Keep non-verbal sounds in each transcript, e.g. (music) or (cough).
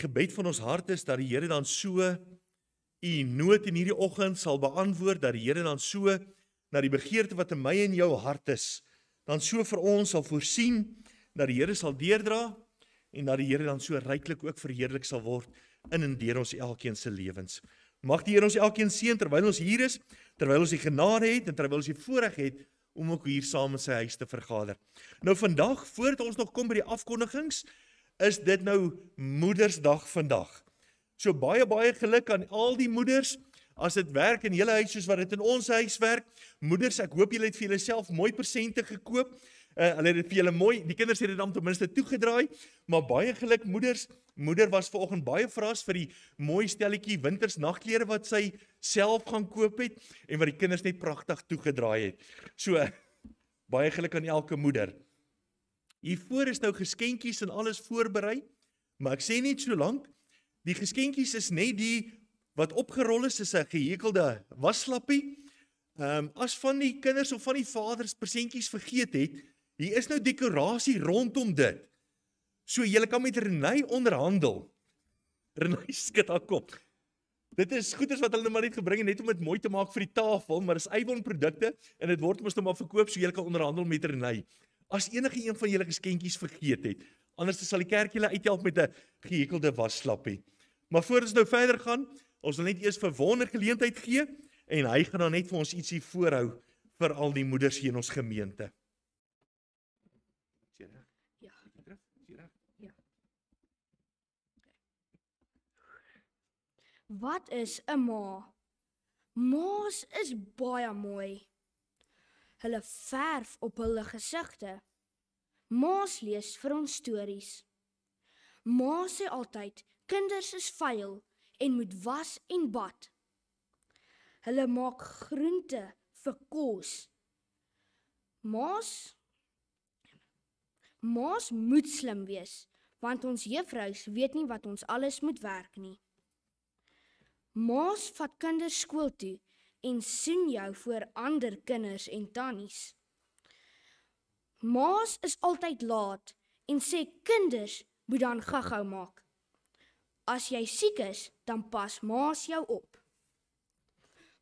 gebed van ons hart is dat die Here dan so u nood in hierdie oggend sal beantwoord dat die Here dan so na die begeerte wat in my en jou hart is dan so vir ons sal voorsien dat die Here sal deerdra en dat die Here dan so ryklik ook verheerlik sal word in en deur ons elkeen se lewens. Mag die Here ons elkeen seën terwyl ons hier is, terwyl ons die genade het en terwyl ons die voorreg het om ook hier saam in sy huis te vergader. Nou vandag voordat ons nog kom by die afkondigings, is dit nou Moedersdag vandag. So baie baie geluk aan al die moeders as dit werk in julle huis soos wat dit in ons huis werk. Moeders, ek hoop julle het vir julleself mooi persente gekoop. Uh, hulle het dit vir julle mooi, die kinders het dit dan ten minste toegedraai, maar baie geluk moeders. Moeder was vanoggend baie verras vir die mooi stelletjie wintersnagklere wat sy self gaan koop het en wat die kinders net pragtig toegedraai het. So (laughs) baie geluk aan elke moeder. Hiervoor is nou geskenkies en alles voorberei, maar ek sê net so lank die geskenkies is net die wat opgerol is is 'n gehekelde waslappie. Ehm um, as van die kinders of van die vaders presentjies vergeet het, hier is nou dekorasie rondom dit. So jy kan met Renay onderhandel. Renay (laughs) skud haar kop. Dit is goeders wat hulle nou maar net gebring het net om dit mooi te maak vir die tafel, maar dis Avon produkte en dit word mos nou maar verkoop, so jy kan onderhandel met Renay as enige een van julle geskenkies vergeet het. Anders sal die kerk julle uithelp met 'n gehekelde waslappie. Maar voor ons nou verder gaan, ons wil net eers vir wonder geleentheid gee en hy gaan dan net vir ons ietsie voorhou vir al die moeders hier in ons gemeente. Wat is 'n ma? Ma's is baie mooi hulle verf op hulle gesigte. Ma's lees vir ons stories. Ma sê altyd kinders is vuil en moet was en bad. Hulle maak groente vir kos. Ma's Ma's moet slim wees want ons juffrous weet nie wat ons alles moet werk nie. Ma's vat kinders skool toe en soen jou voor ander kinders en tannies. Ma's is altyd laat en sê kinders moet dan gaghou maak. As jy siek is, dan pas ma's jou op.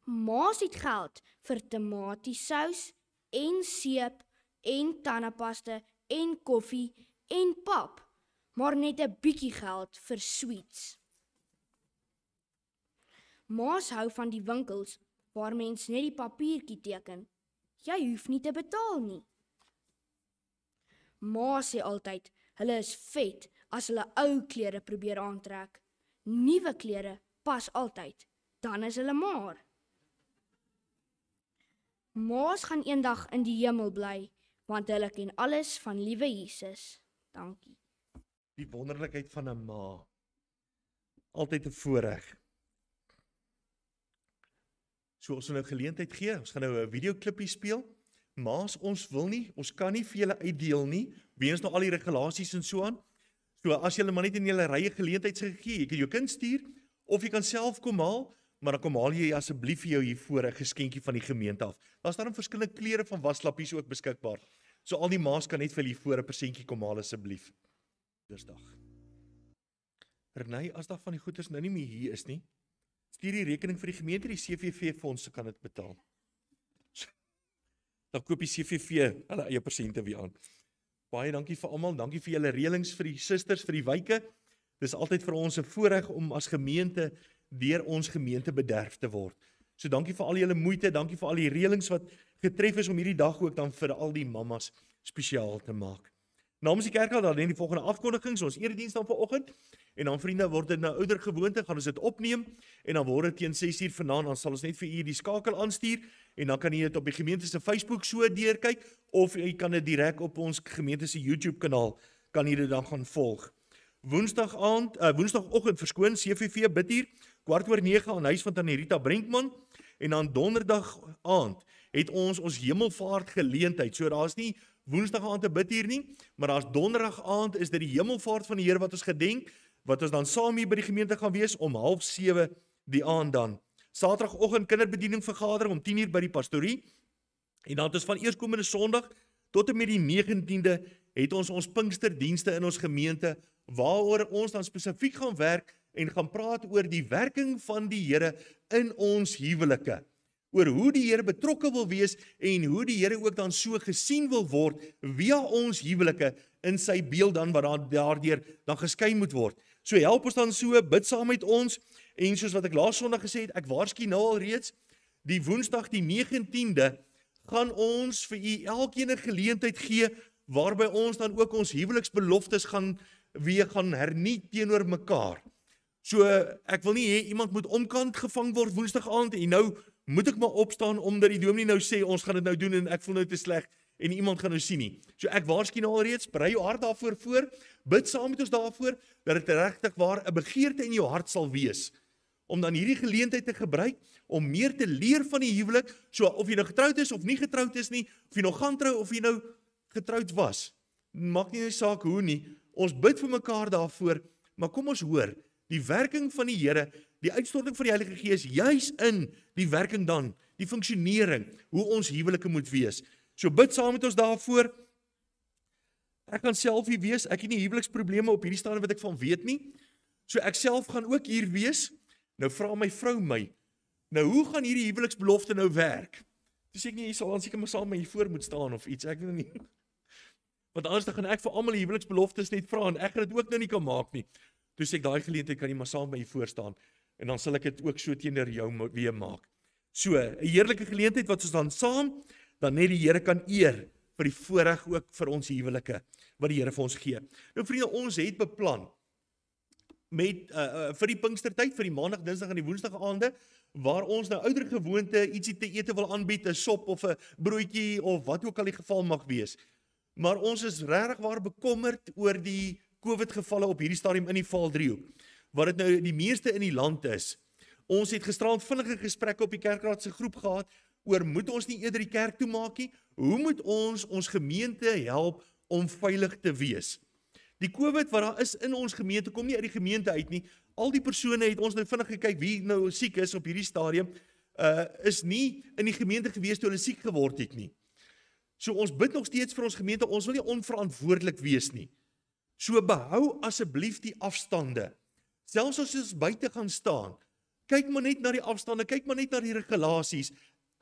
Ma's het geld vir tomatiesous en seep en tandepasta en koffie en pap, maar net 'n bietjie geld vir sweets. Ma's hou van die winkels waar mens net die papiertjie teken. Jy hoef nie te betaal nie. Ma sê altyd, hulle is vet as hulle ou klere probeer aantrek. Nuwe klere pas altyd, dan is hulle maar. Ma's gaan eendag in die hemel bly, want hulle ken alles van liewe Jesus. Dankie. Die wonderlikheid van 'n ma. Altyd 'n voorreg. So ons wil nou geleentheid gee. Ons gaan nou 'n videoklipie speel. Maar ons wil nie, ons kan nie vir julle uitdeel nie weens nou al die regulasies en so aan. So as julle maar net in julle rye geleentheids gegee, jy kan jou kind stuur of jy kan self kom haal, maar dan kom haal jy asseblief vir jou hier voor 'n geskenkie van die gemeente af. Daar's daarom verskillende kleure van waslappies ook beskikbaar. So al die ma's kan net vir hier voor 'n persentjie kom haal asseblief. Dinsdag. Renai, as daar van die goeders nou nie meer hier is nie, stuur die rekening vir die gemeente die CVV fondse kan dit betaal. (laughs) Dan koop die CVV hulle eie persente weer aan. Baie dankie vir almal, dankie vir julle reëlings vir die susters vir die wyke. Dis altyd vir ons 'n voorreg om as gemeente deur ons gemeente bederf te word. So dankie vir al julle moeite, dankie vir al die reëlings wat getref is om hierdie dag ook dan vir al die mammas spesiaal te maak. Namens die kerk dan net die volgende afkondigings, ons erediens dan vanoggend en dan vriende word dit nou ouer gewoonte gaan ons dit opneem en dan word dit teen 6:00 vanaand dan sal ons net vir u die skakel aanstuur en dan kan jy dit op die gemeente se Facebook so deurkyk of jy kan dit direk op ons gemeente se YouTube kanaal kan jy dit dan gaan volg. Woensdag aand, uh, woensdagoggend verskoon CVV biduur kwart oor 9 aan huis van Tanerita Brinkman en dan donderdag aand het ons ons hemelvaart geleentheid. So daar's nie Woensdag aand te bid hier nie, maar daar's Donderdag aand is dit die hemelvaart van die Here wat ons gedenk, wat ons dan saam hier by die gemeente gaan wees om 07:30 die aand dan. Saterdagoggend kinderbediening vergadering om 10:00 by die pastorie. En dan het ons van eerskomende Sondag tot en met die 19de het ons ons Pinksterdienste in ons gemeente waaroor ons dan spesifiek gaan werk en gaan praat oor die werking van die Here in ons huwelike oor hoe die Here betrokke wil wees en hoe die Here ook dan so gesien wil word via ons huwelike in sy beeld dan wat daardeur dan geskei moet word. So help ons dan so bid saam met ons en soos wat ek laas Sondag gesê het, ek waarsku nou al reeds die Woensdag die 19de gaan ons vir u elkeen 'n geleentheid gee waarby ons dan ook ons huweliksbeloftes gaan weer gaan hernie teenoor mekaar. So ek wil nie hê iemand moet omkant gevang word Woensdag aand en nou moet ek maar opstaan omdat die dominee nou sê ons gaan dit nou doen en ek voel nou te sleg en iemand gaan nou sien nie. So ek waarsku nou alreeds, berei jou hart daarvoor voor, bid saam met ons daarvoor dat dit regtig waar 'n begeerte in jou hart sal wees om dan hierdie geleentheid te gebruik om meer te leer van die huwelik, so of jy nou getroud is of nie getroud is nie, of jy nou gaan trou of jy nou getroud was. Maak nie nou saak hoe nie. Ons bid vir mekaar daarvoor, maar kom ons hoor, die werking van die Here die uitstorting van die Heilige Gees juis in die werking dan, die funksionering hoe ons huwelike moet wees. So bid saam met ons daarvoor. Ek kan self hier wees. Ek het nie huweliksprobleme op hierdie stadium wat ek van weet nie. So ek self gaan ook hier wees. Nou vra my vrou my, nou hoe gaan hierdie huweliksbelofte nou werk? Dis ek nie hier sal ons seker maar saam my hier voor moet staan of iets. Ek weet nie. (laughs) Want anders dan gaan ek vir almal huweliksbeloftes net vra en ek gaan dit ook nou nie kan maak nie. Dis ek daai geleentheid kan jy maar saam my hier voor staan en dan sal ek dit ook so teenoor jou weer maak. So, 'n heerlike geleentheid wat ons dan saam dan net die Here kan eer vir die voorreg ook vir ons huwelike wat die Here vir ons gee. Nou vriende, ons het beplan met uh, uh, vir die Pinkstertyd, vir die Maandag, Dinsdag en die Woensdag aande waar ons nou ouer gewoonte ietsie te ete wil aanbied, 'n sop of 'n broodjie of wat ook al die geval mag wees. Maar ons is regtig waar bekommerd oor die COVID gevalle op hierdie stadium in die Vaal driehoek wat dit nou die meeste in die land is. Ons het gisteraand vinnige gesprekke op die kerkraad se groep gehad oor moet ons nie eerder die kerk toemaak nie? Hoe moet ons ons gemeente help om veilig te wees? Die COVID wat daar is in ons gemeente kom nie uit die gemeente uit nie. Al die persone het ons nou vinnig gekyk wie nou siek is op hierdie stadium uh is nie in die gemeente gewees toe hulle siek geword het nie. So ons bid nog steeds vir ons gemeente. Ons wil nie onverantwoordelik wees nie. So behou asseblief die afstande. Selfs as jy buite gaan staan, kyk maar net na die afstande, kyk maar net na die regulasies.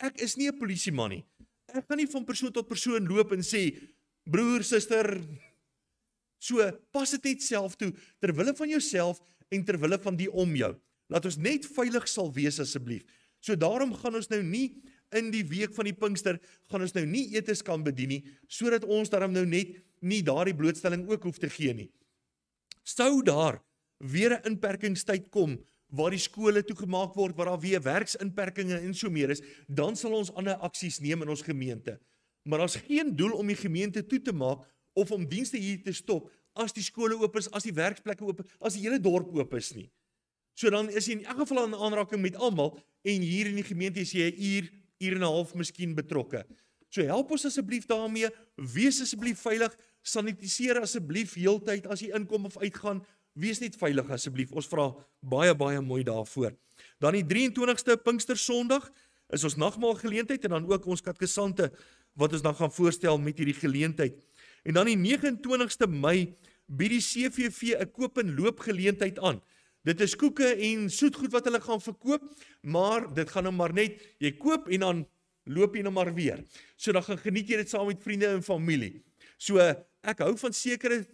Ek is nie 'n polisieman nie. Ek gaan nie van persoon tot persoon loop en sê broer, suster, so pas dit net self toe ter wille van jouself en ter wille van die om jou. Laat ons net veilig sal wees asseblief. So daarom gaan ons nou nie in die week van die Pinkster gaan ons nou nie etes kan bedien nie sodat ons daarom nou net nie daardie blootstelling ook hoef te gee nie. Sou daar weer 'n inperkingstyd kom waar die skole toegemaak word waar daar weer werksinperkings en so meer is, dan sal ons ander aksies neem in ons gemeente. Maar daar's geen doel om die gemeente toe te maak of om dienste hier te stop as die skole oop is, as die werksplekke oop is, as die hele dorp oop is nie. So dan is jy in elk geval aan aanraking met almal en hier in die gemeente is jy 'n uur, uur en 'n half miskien betrokke. So help ons asseblief daarmee, wees asseblief veilig, sanitiseer asseblief heeltyd as jy inkom of uitgaan, Wees net veilig asseblief. Ons vra baie baie mooi daarvoor. Dan die 23ste Pinkster Sondag is ons nagmaal geleentheid en dan ook ons katkesante wat ons dan gaan voorstel met hierdie geleentheid. En dan die 29ste Mei bied die CVV 'n koop en loop geleentheid aan. Dit is koeke en soetgoed wat hulle gaan verkoop, maar dit gaan nou maar net jy koop en dan loop jy nou maar weer. So dan gaan geniet jy dit saam met vriende en familie. So ek hou van sekere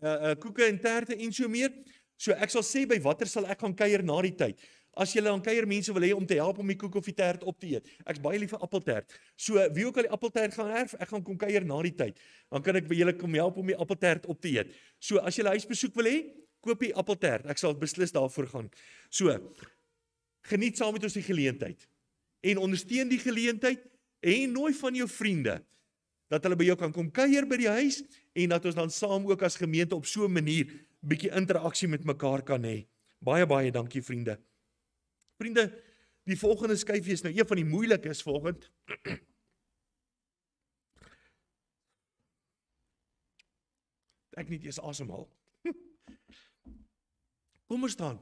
uh, uh koeke en terte en so meer. So ek sal sê by watter sal ek gaan kuier na die tyd. As jy dan kuier mense wil hê om te help om die koek of die tert op te eet. Ek's baie lief vir appeltert. So wie ook al die appeltert gaan erf, ek gaan kom kuier na die tyd. Dan kan ek vir julle kom help om die appeltert op te eet. So as jy 'n huisbesoek wil hê, koop die appeltert. Ek sal beslis daarvoor gaan. So geniet saam met ons die geleentheid en ondersteun die geleentheid en nooi van jou vriende dat hulle by jou kan kom kuier by die huis en dat ons dan saam ook as gemeente op so 'n manier bietjie interaksie met mekaar kan hê. Baie baie dankie vriende. Vriende, die volgende skyfie is nou een van die moeilikes volgens. Ek net eens asemhaal. Kom ons staan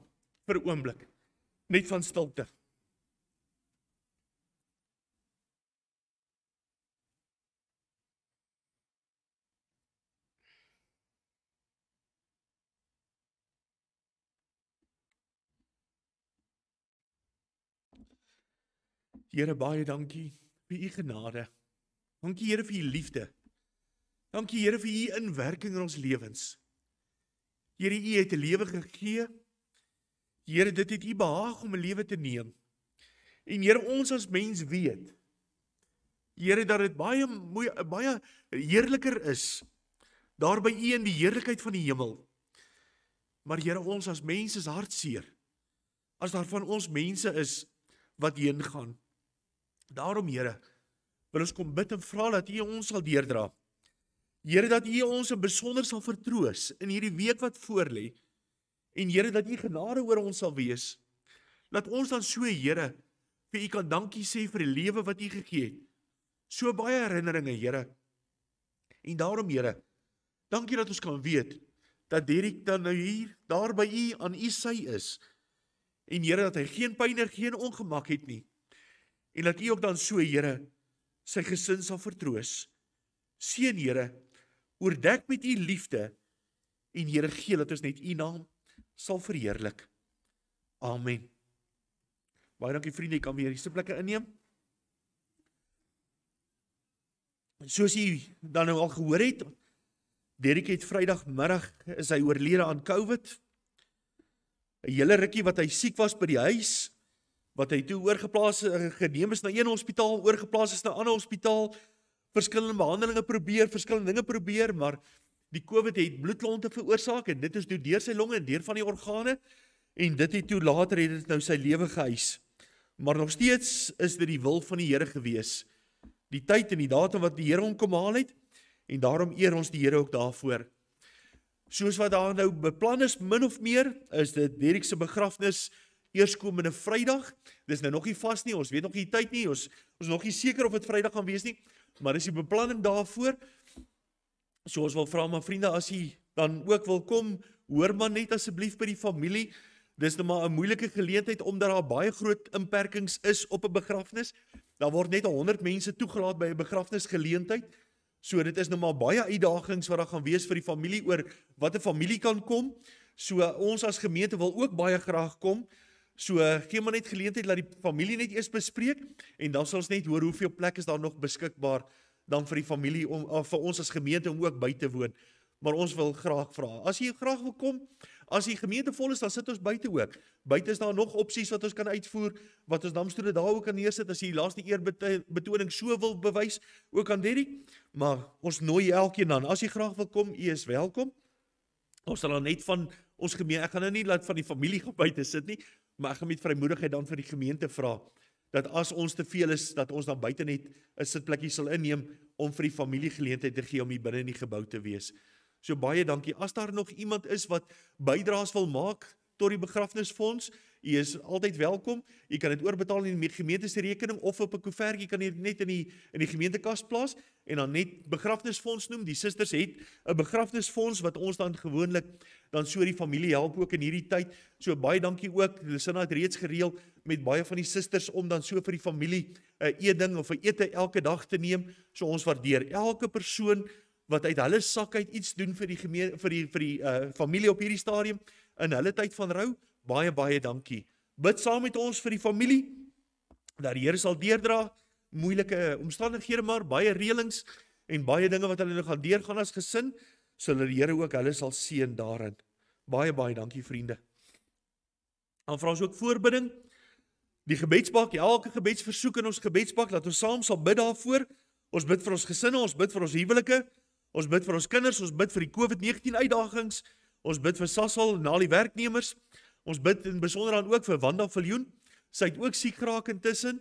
vir 'n oomblik net van stilte. Here baie dankie vir u genade. Dankie Here vir u liefde. Dankie Here vir u inwerking in ons lewens. Here u het 'n lewe gegee. Here dit het u behaag om 'n lewe te neem. En Here ons as mens weet Here dat dit baie mooi baie heerliker is daar by u in die heerlikheid van die hemel. Maar Here ons as mense is hartseer as daar van ons mense is wat heen gaan. Daarom Here, wil ons kom bid en vra dat U ons sal deerdra. Here dat U ons in besonder sal vertroos in hierdie week wat voorlê. En Here dat U genade oor ons sal wees. Laat ons dan so Here vir U kan dankie sê vir die lewe wat U gegee het. So baie herinneringe Here. En daarom Here, dankie dat ons kan weet dat Derek dan nou hier daar by U aan U sy is. En Here dat hy geen pyn en geen ongemak het nie. En dat U ook dan so, Here, sy gesin sal vertroos. Seën, Here, oordek met U liefde en Here gee dat ons net U naam sal verheerlik. Amen. Baie dankie vriende, jy kan weer hierdie plekke inneem. Soos jy dan nou al gehoor het, Derrick het Vrydagmiddag is hy oorlede aan COVID. 'n Hele rukkie wat hy siek was by die huis, wat hy toe oorgeplaas eh, geneem is na een hospitaal, oorgeplaas is na 'n ander hospitaal, verskillende behandelings probeer, verskillende dinge probeer, maar die COVID het bloedklonte veroorsaak en dit is toe deur sy longe en deur van die organe en dit het toe later het dit nou sy lewe geëis. Maar nog steeds is dit die wil van die Here gewees. Die tyd en die datum wat die Here hom kom haal het en daarom eer ons die Here ook daarvoor. Soos wat daar nou beplan is min of meer is dit Derek se begrafnis eerskomende Vrydag. Dis nou nog nie vas nie. Ons weet nog nie tyd nie. Ons ons nog nie seker of dit Vrydag gaan wees nie, maar dis die beplanning daarvoor. So ons wil vra maar vriende as jy dan ook wil kom, hoor maar net asseblief by die familie. Dis nou maar 'n moeilike geleentheid omdat daar baie groot beperkings is op 'n begrafnis. Daar word net 100 mense toegelaat by 'n begrafnisgeleentheid. So dit is nou maar baie uitdagings wat daar gaan wees vir die familie oor wat 'n familie kan kom. So ons as gemeente wil ook baie graag kom. So eh, gee maar net geleentheid dat die familie net eers bespreek en dan sal ons net hoor hoeveel plek is daar nog beskikbaar dan vir die familie om eh, vir ons as gemeente om ook by te woon. Maar ons wil graag vra. As jy graag wil kom, as die gemeente vol is, dan sit ons buite ook. Buite is daar nog opsies wat ons kan uitvoer wat ons damstoede daar ook kan neersit as jy die laaste eerbetoning so wil bewys ook aan Derrick. Maar ons nooi elkeen dan. As jy graag wil kom, u is welkom. Ons sal dan net van ons gemeente, ek gaan nou nie laat van die familie (laughs) gaan buite sit nie, maar ek gaan met vrymoedigheid dan vir die gemeente vra dat as ons te veel is dat ons dan buite net 'n sitplekkie sal inneem om vir die familie geleentheid te gee om hier binne in die gebou te wees. So baie dankie. As daar nog iemand is wat bydraes wil maak tot die begrafnisfonds, U is altyd welkom. U kan dit oorbetaal in die gemeente se rekening of op 'n koevertjie kan dit net in die in die gemeentekas plaas en dan net begrafnisfonds noem. Die susters het 'n begrafnisfonds wat ons dan gewoonlik dan so die familie help ook in hierdie tyd. So baie dankie ook. Lisina het reeds gereël met baie van die susters om dan so vir die familie 'n e ding of 'n ete elke dag te neem. So ons waardeer elke persoon wat uit hulle sak uit iets doen vir die gemeen, vir die vir die uh, familie op hierdie stadium in hulle tyd van rou baie baie dankie. Bid saam met ons vir die familie dat die Here sal deurdra moeilike omstandighede maar baie reëlings en baie dinge wat hulle nog gaan deurgaan as gesin, sal die Here ook hulle sal seën daarin. Baie baie dankie vriende. Dan vra ons ook voorbidding. Die gebedsbak, ja, elke gebedsversoek in ons gebedsbak, laat ons saam sal bid daarvoor. Ons bid vir ons gesinne, ons bid vir ons huwelike, ons bid vir ons kinders, ons bid vir die COVID-19 uitdagings, ons bid vir Sasol en al die werknemers. Ons bid in besonder dan ook vir Wanda Viljoen. Sy het ook siek geraak intussen.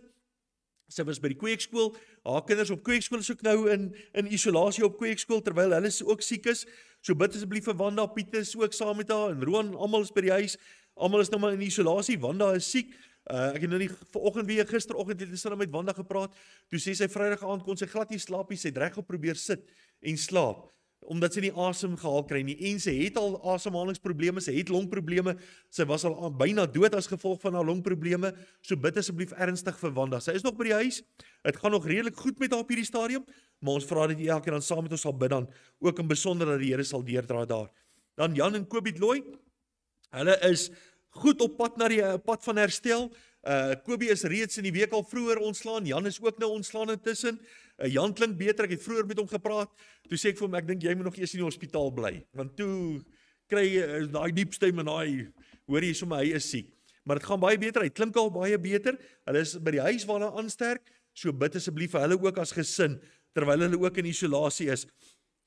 Sy was by die kweekskool. Haar kinders op kweekskool soek nou in in isolasie op kweekskool terwyl hulle ook siek is. So bid asseblief vir Wanda Pieters ook saam met haar en Roan, almal is by die huis. Almal is nou maar in isolasie. Wanda is siek. Uh, ek het nou nie vanoggend weer gisteroggend het ek net met Wanda gepraat. Toe sê sy Vrydag aand kon sy glad nie slaap nie. Sy het reg op probeer sit en slaap omdat sy nie asem gehaal kry nie en sy het al asemhalingsprobleme, sy het longprobleme, sy was al byna dood as gevolg van haar longprobleme. So bid asseblief ernstig vir Wanda. Sy is nog by die huis. Dit gaan nog redelik goed met haar op hierdie stadium, maar ons vra dat jy elke keer dan saam met ons sal bid dan ook in besonder dat die Here sal deurdra daar. Dan Jan en Kobit Looi. Hulle is goed op pad na die eh, pad van herstel. Uh Kobie is reeds in die week al vroeër ontslaan. Jan is ook nou ontslaan intussen. Uh 'n Jan klink beter. Ek het vroeër met hom gepraat. Toe sê ek vir hom ek dink jy moet nog eers in die hospitaal bly want toe kry jy eh, daai diep stem en daai hoor jy sommer hy is siek. Maar dit gaan baie beter. Hy klink al baie beter. Hulle is by die huis waar hulle aansterk. So bid asseblief vir hulle ook as gesin terwyl hulle ook in isolasie is.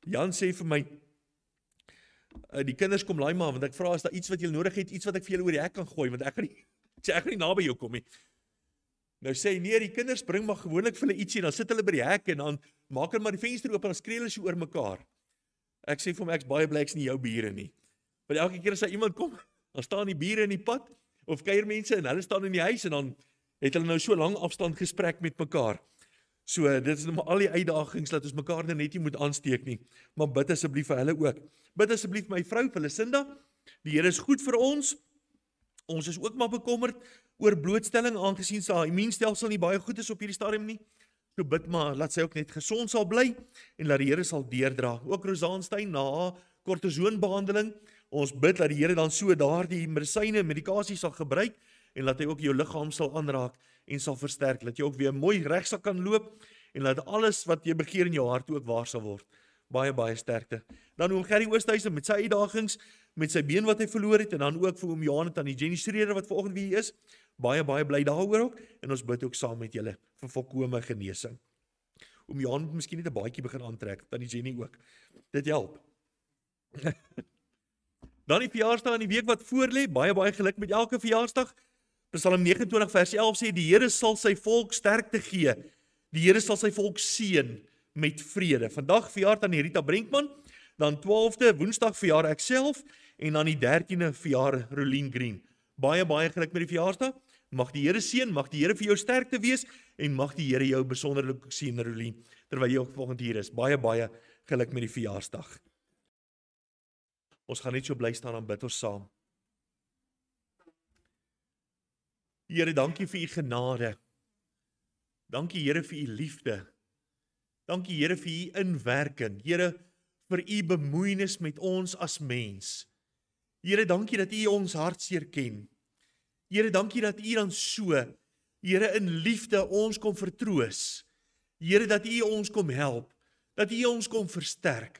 Jan sê vir my eh, die kinders kom laai maar want ek vra as daar iets wat jy nodig het, iets wat ek vir julle oor die hek kan gooi want ek gaan nie (laughs) ek gaan nie naby jou kom nie. Nou sê nee, die kinders bring maar gewoonlik vir hulle ietsie en dan sit hulle by die hek en dan maak hulle maar die venster oop en dan skree hulle so oor mekaar. Ek sê vir hom ek's baie bly ek's nie jou bure nie. Want elke keer as daar iemand kom, dan staan die bure in die pad of kuier mense en hulle staan in die huis en dan het hulle nou so lank afstand gesprek met mekaar. So dit is nou maar al die uitdagings dat ons mekaar nou net nie moet aansteek nie, maar bid asseblief vir hulle ook. Bid asseblief my vrou, vir Lisinda. Die Here is goed vir ons. Ons is ook maar bekommerd oor blootstelling aangesien sy immuunstelsel nie baie goed is op hierdie stadium nie. So bid maar laat sy ook net gesond sal bly en laat die Here sal deurdra. Ook Rosaanstein na kortisoonbehandeling, ons bid dat die Here dan so daardie medisyne, medikasie sal gebruik en laat hy ook jou liggaam sal aanraak en sal versterk, dat jy ook weer mooi reg sal kan loop en laat alles wat jy begeer in jou hart ook waar sal word. Baie baie sterkte. Dan oom Gerry Oosthuizen met sy uitdagings met sy been wat hy verloor het en dan ook vir oom Johan het aan die Jenny Schreder wat vanoggend wie hy is baie baie bly daaroor ook en ons bid ook saam met julle vir volkomme genesing. Om Johan moet miskien net 'n baadjie begin aantrek, dan die Jenny ook. Dit help. (laughs) dan die verjaarsdag in die week wat voorlê, baie baie geluk met elke verjaarsdag. Psalm 29 vers 11 sê die Here sal sy volk sterkte gee. Die Here sal sy volk seën met vrede. Vandag verjaar dan Rita Brenkman, dan 12de Woensdag verjaar ek self en dan die 13de verjaar Rolien Green. Baie baie geluk met die verjaarsdag. Mag die Here seën, mag die Here vir jou sterkte wees en mag die Here jou besonderlik sien, Rolien, terwyl jy ook volgende hier is. Baie baie geluk met die verjaarsdag. Ons gaan net so bly staan en bid ons saam. Here, dankie vir u genade. Dankie Here vir u liefde. Dankie Here vir u inwerking. Here vir u bemoeienis met ons as mens. Here, dankie dat u ons hartseer ken. Here, dankie dat U dan so Here in liefde ons kom vertroos. Here dat U ons kom help, dat U ons kom versterk.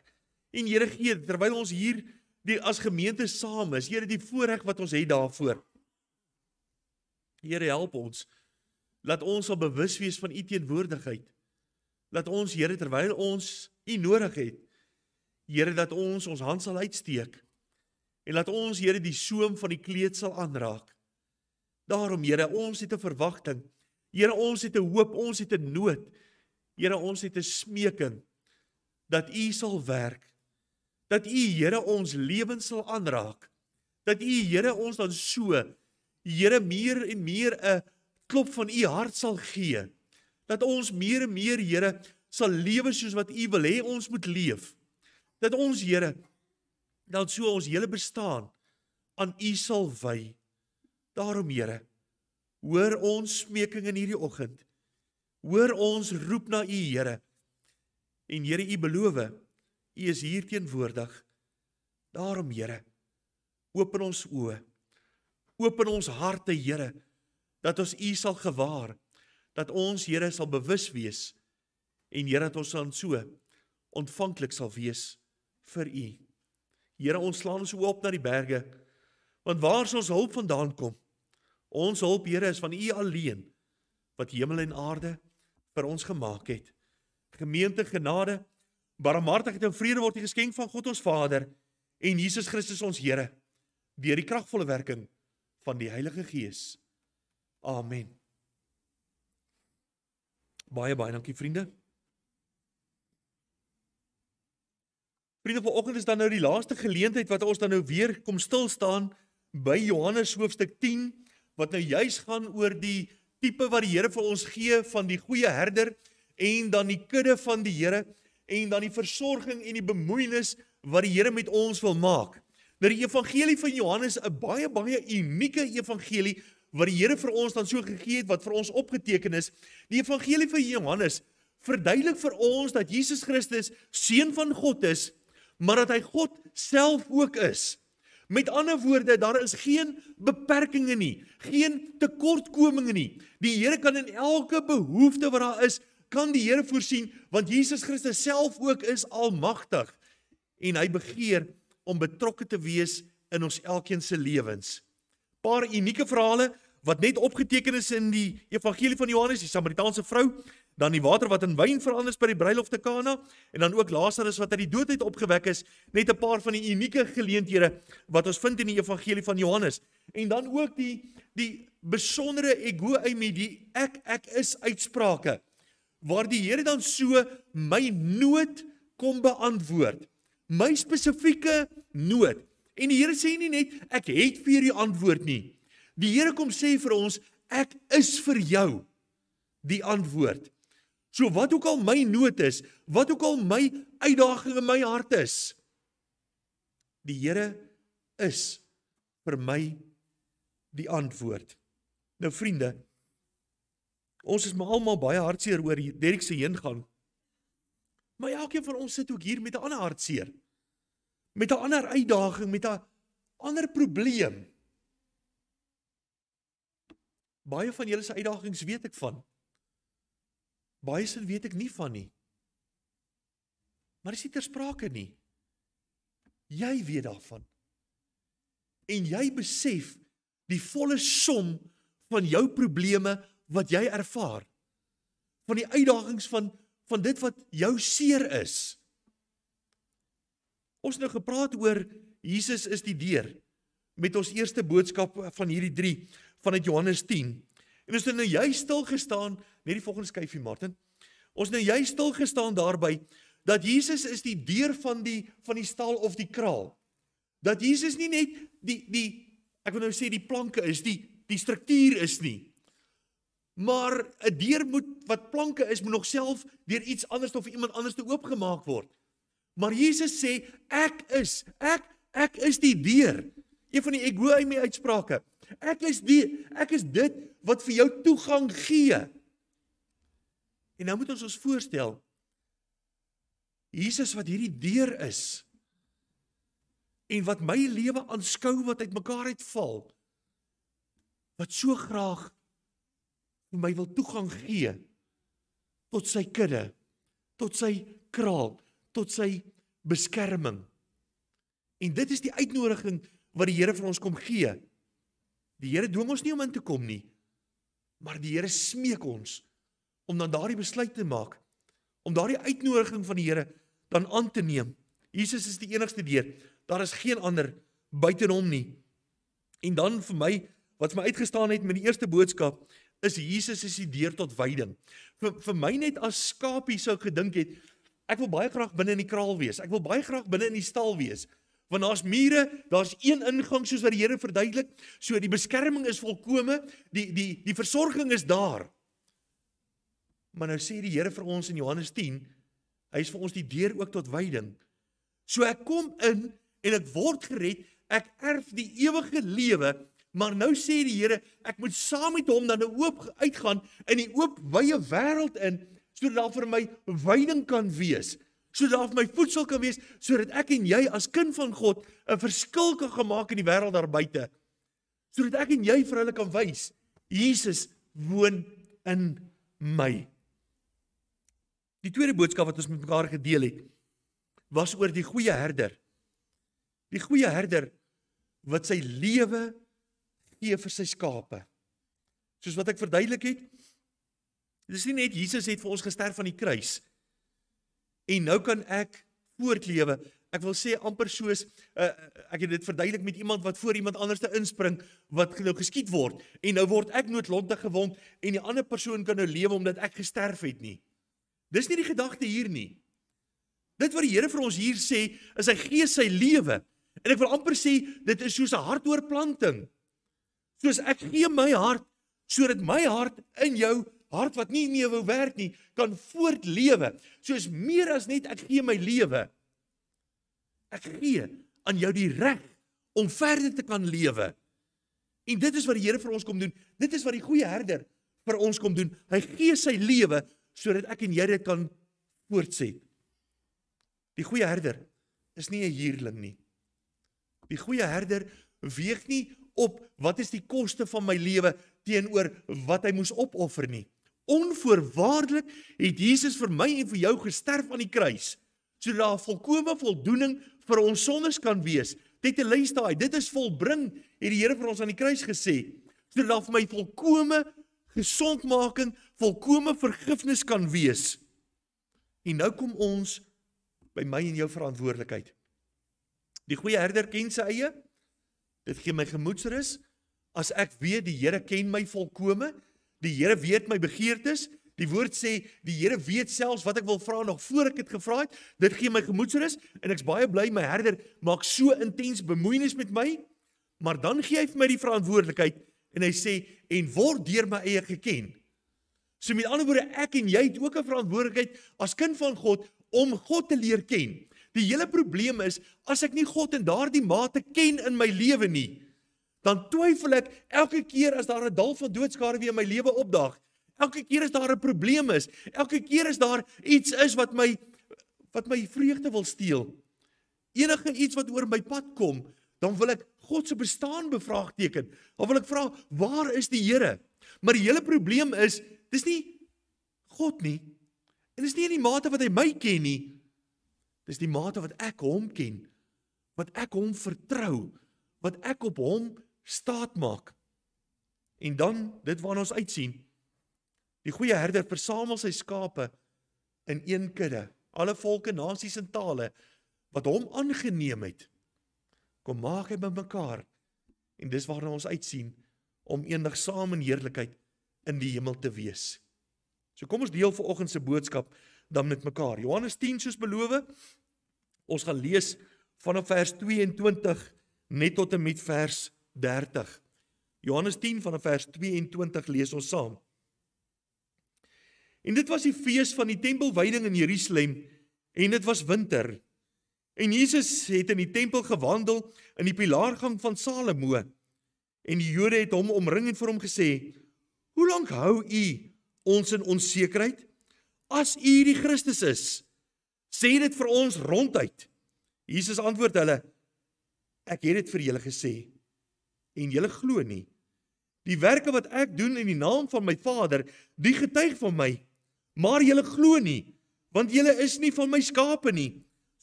En Here gee terwyl ons hier die as gemeente saam is, Here die voorreg wat ons het daarvoor. Here help ons. Laat ons al bewus wees van U teenwoordigheid. Laat ons Here terwyl ons U nodig het, Here dat ons ons hand sal uitsteek. En laat ons Here die soem van die kleed sal aanraak. Daarom Here, ons het 'n verwagting. Here, ons het 'n hoop, ons het 'n nood. Here, ons het 'n smeeking dat U sal werk. Dat U Here ons lewens sal aanraak. Dat U Here ons dan so Here meer en meer 'n klop van U hart sal gee. Dat ons meer en meer Here sal lewe soos wat U wil hê ons moet leef. Dat ons Here dat so ons hele bestaan aan U sal wy. Daarom Here, hoor ons smeking in hierdie oggend. Hoor ons roep na U, Here. En Here, U beloof, U is hier teenwoordig. Daarom Here, open ons oë. Open ons harte, Here, dat ons U sal gewaar, dat ons Here sal bewus wees en Here dat ons aan so ontvanklik sal wees vir U. Here, ons slaan ons oop na die berge. Want waar sal ons hulp vandaan kom? Ons hulp, Here, is van U alleen wat hemel en aarde vir ons gemaak het. Gemeente genade, barmhartigheid en vrede word die geskenk van God ons Vader en Jesus Christus ons Here deur die kragtvolle werking van die Heilige Gees. Amen. Baie baie dankie vriende. Vriende, vanoggend is dan nou die laaste geleentheid wat ons dan nou weer kom stil staan by Johannes hoofstuk wat nou juis gaan oor die tipe wat die Here vir ons gee van die goeie herder en dan die kudde van die Here en dan die versorging en die bemoeienis wat die Here met ons wil maak. Nou die evangelie van Johannes 'n baie baie unieke evangelie wat die Here vir ons dan so gegee het wat vir ons opgeteken is. Die evangelie van Johannes verduidelik vir ons dat Jesus Christus seun van God is, maar dat hy God self ook is. Met ander woorde, daar is geen beperkings nie, geen tekortkominge nie. Die Here kan in elke behoefte wat daar is, kan die Here voorsien want Jesus Christus self ook is almagtig en hy begeer om betrokke te wees in ons elkeen se lewens. Paar unieke verhale wat net opgeteken is in die evangelie van Johannes, die Samaritaanse vrou, dan die water wat in wyn verander is by die bruilof te Kana en dan ook Lazarus wat uit die dood uit opgewek is, net 'n paar van die unieke geleenthede wat ons vind in die evangelie van Johannes. En dan ook die die besondere ego eimi die ek ek is uitsprake waar die Here dan so my nood kom beantwoord. My spesifieke nood. En die Here sê nie net ek het vir u antwoord nie. Die Here kom sê vir ons ek is vir jou die antwoord. So wat ook al my nood is, wat ook al my uitdaging in my hart is, die Here is vir my die antwoord. Nou vriende, ons is maar almal baie hartseer oor Derek se heengaan. Maar elkeen van ons sit ook hier met 'n ander hartseer. Met 'n ander uitdaging, met 'n ander probleem. Baie van julle se uitdagings weet ek van. Baie sin weet ek nie van nie. Maar is dit ter sprake nie? Jy weet daarvan. En jy besef die volle som van jou probleme wat jy ervaar. Van die uitdagings van van dit wat jou seer is. Ons het nou gepraat oor Jesus is die deur met ons eerste boodskap van hierdie 3 van uit Johannes En ons het nou jy stil gestaan, net die volgende skyfie Martin. Ons het nou jy stil gestaan daarby dat Jesus is die deur van die van die staal of die kraal. Dat Jesus nie net die die ek wil nou sê die planke is, die die struktuur is nie. Maar 'n deur moet wat planke is moet nog self deur iets anders of iemand anders te oopgemaak word. Maar Jesus sê ek is ek ek is die deur. Een van die ek hoe hy my uitsprake. Ek is die ek is dit wat vir jou toegang gee. En nou moet ons ons voorstel Jesus wat hierdie deur is en wat my lewe aanskou wat uitmekaar uitval wat so graag vir my wil toegang gee tot sy kudde tot sy kraal tot sy beskerming en dit is die uitnodiging wat die Here vir ons kom gee Die Here dwing ons nie om in te kom nie. Maar die Here smeek ons om dan daardie besluit te maak om daardie uitnodiging van die Here dan aan te neem. Jesus is die enigste deur. Daar is geen ander buite hom nie. En dan vir my wat my uitgestaan het met die eerste boodskap is Jesus is die deur tot veiding. Vir vir my net as skaapie sou gedink het ek wil baie graag binne in die kraal wees. Ek wil baie graag binne in die stal wees want daar's mure, daar's een ingang soos wat die Here verduidelik. So die beskerming is volkome, die die die versorging is daar. Maar nou sê die Here vir ons in Johannes 10, hy is vir ons die deur ook tot wyding. So ek kom in en ek word gered, ek erf die ewige lewe. Maar nou sê die Here, ek moet saam met hom dan oop uitgaan in die oop wye wêreld in sodat daar vir my wyding kan wees sodat of my voedsel kan wees sodat ek en jy as kind van God 'n verskil kan gemaak in die wêreld daar buite sodat ek en jy vir hulle kan wys Jesus woon in my Die tweede boodskap wat ons met mekaar gedeel het was oor die goeie herder Die goeie herder wat sy lewe gee vir sy skape Soos wat ek verduidelik het dis nie net Jesus het vir ons gesterf aan die kruis nie En nou kan ek voortlewe. Ek wil sê amper soos uh, ek het dit verduidelik met iemand wat voor iemand anderste inspring wat nou geskiet word en nou word ek noodlottig gewond en die ander persoon kan nou lewe omdat ek gesterf het nie. Dis nie die gedagte hier nie. Dit wat die Here vir ons hier sê, is hy gee sy lewe. En ek wil amper sê dit is soos 'n hartoorplanting. Soos ek gee my hart sodat my hart in jou hart wat nie meer wou werk nie, kan voortlewe. Soos meer as net ek gee my lewe. Ek gee aan jou die reg om verder te kan lewe. En dit is wat die Here vir ons kom doen. Dit is wat die goeie herder vir ons kom doen. Hy gee sy lewe sodat ek en jy dit kan voortset. Die goeie herder is nie 'n huurling nie. Die goeie herder weeg nie op wat is die koste van my lewe teenoor wat hy moes opoffer nie onvoorwaardelik het Jesus vir my en vir jou gesterf aan die kruis sodat daar volkomme voldoening vir ons sondes kan wees. Dit is lys daai. Dit is volbring het die Here vir ons aan die kruis gesê sodat daar vir my volkomme gesondmaking, volkomme vergifnis kan wees. En nou kom ons by my en jou verantwoordelikheid. Die goeie herder ken sy eie. Dit gee my gemoedsrus as ek weet die Here ken my volkome. Die Here weet my begeertes. Die woord sê die Here weet selfs wat ek wil vra nog voor ek dit gevra het. Dit gee my gemoedsrus en ek's baie bly my herder maak so intens bemoeienis met my. Maar dan gee hy vir my die verantwoordelikheid en hy sê en word deur my eie geken. So met ander woorde ek en jy het ook 'n verantwoordelikheid as kind van God om God te leer ken. Die hele probleem is as ek nie God in daardie mate ken in my lewe nie, dan twyfel ek elke keer as daar 'n dal van doodskare weer in my lewe opdaag. Elke keer as daar 'n probleem is, elke keer as daar iets is wat my wat my vreugde wil steel. Enige iets wat oor my pad kom, dan wil ek God se bestaan bevraagteken. Dan wil ek vra, "Waar is die Here?" Maar die hele probleem is, dis nie God nie. En dis nie in die mate wat hy my ken nie. Dis die mate wat ek hom ken. Wat ek hom vertrou. Wat ek op hom staat maak. En dan dit waarna ons uitsien. Die goeie herder versamel sy skape in een kudde, alle volke, nasies en tale wat hom aangeneem het. Kom maak hy bymekaar. En dis waarna ons uitsien om eendag saam in heerlikheid in die hemel te wees. So kom ons deel vanoggend se boodskap dan met mekaar. Johannes 10 soos beloof, ons gaan lees vanaf vers 22 net tot en met vers 25. 30. Johannes 10 vanaf vers 22 lees ons saam. En dit was die fees van die tempelwyding in Jerusalem en dit was winter. En Jesus het in die tempel gewandel in die pilaargang van Salemo. En die Jode het hom omring en vir hom gesê: "Hoe lank hou u ons in onsekerheid? As u die Christus is, sê dit vir ons ronduit." Jesus antwoord hulle: "Ek het dit vir julle gesê, en julle glo nie. Die werke wat ek doen in die naam van my Vader, die getuig van my, maar julle glo nie, want julle is nie van my skape nie.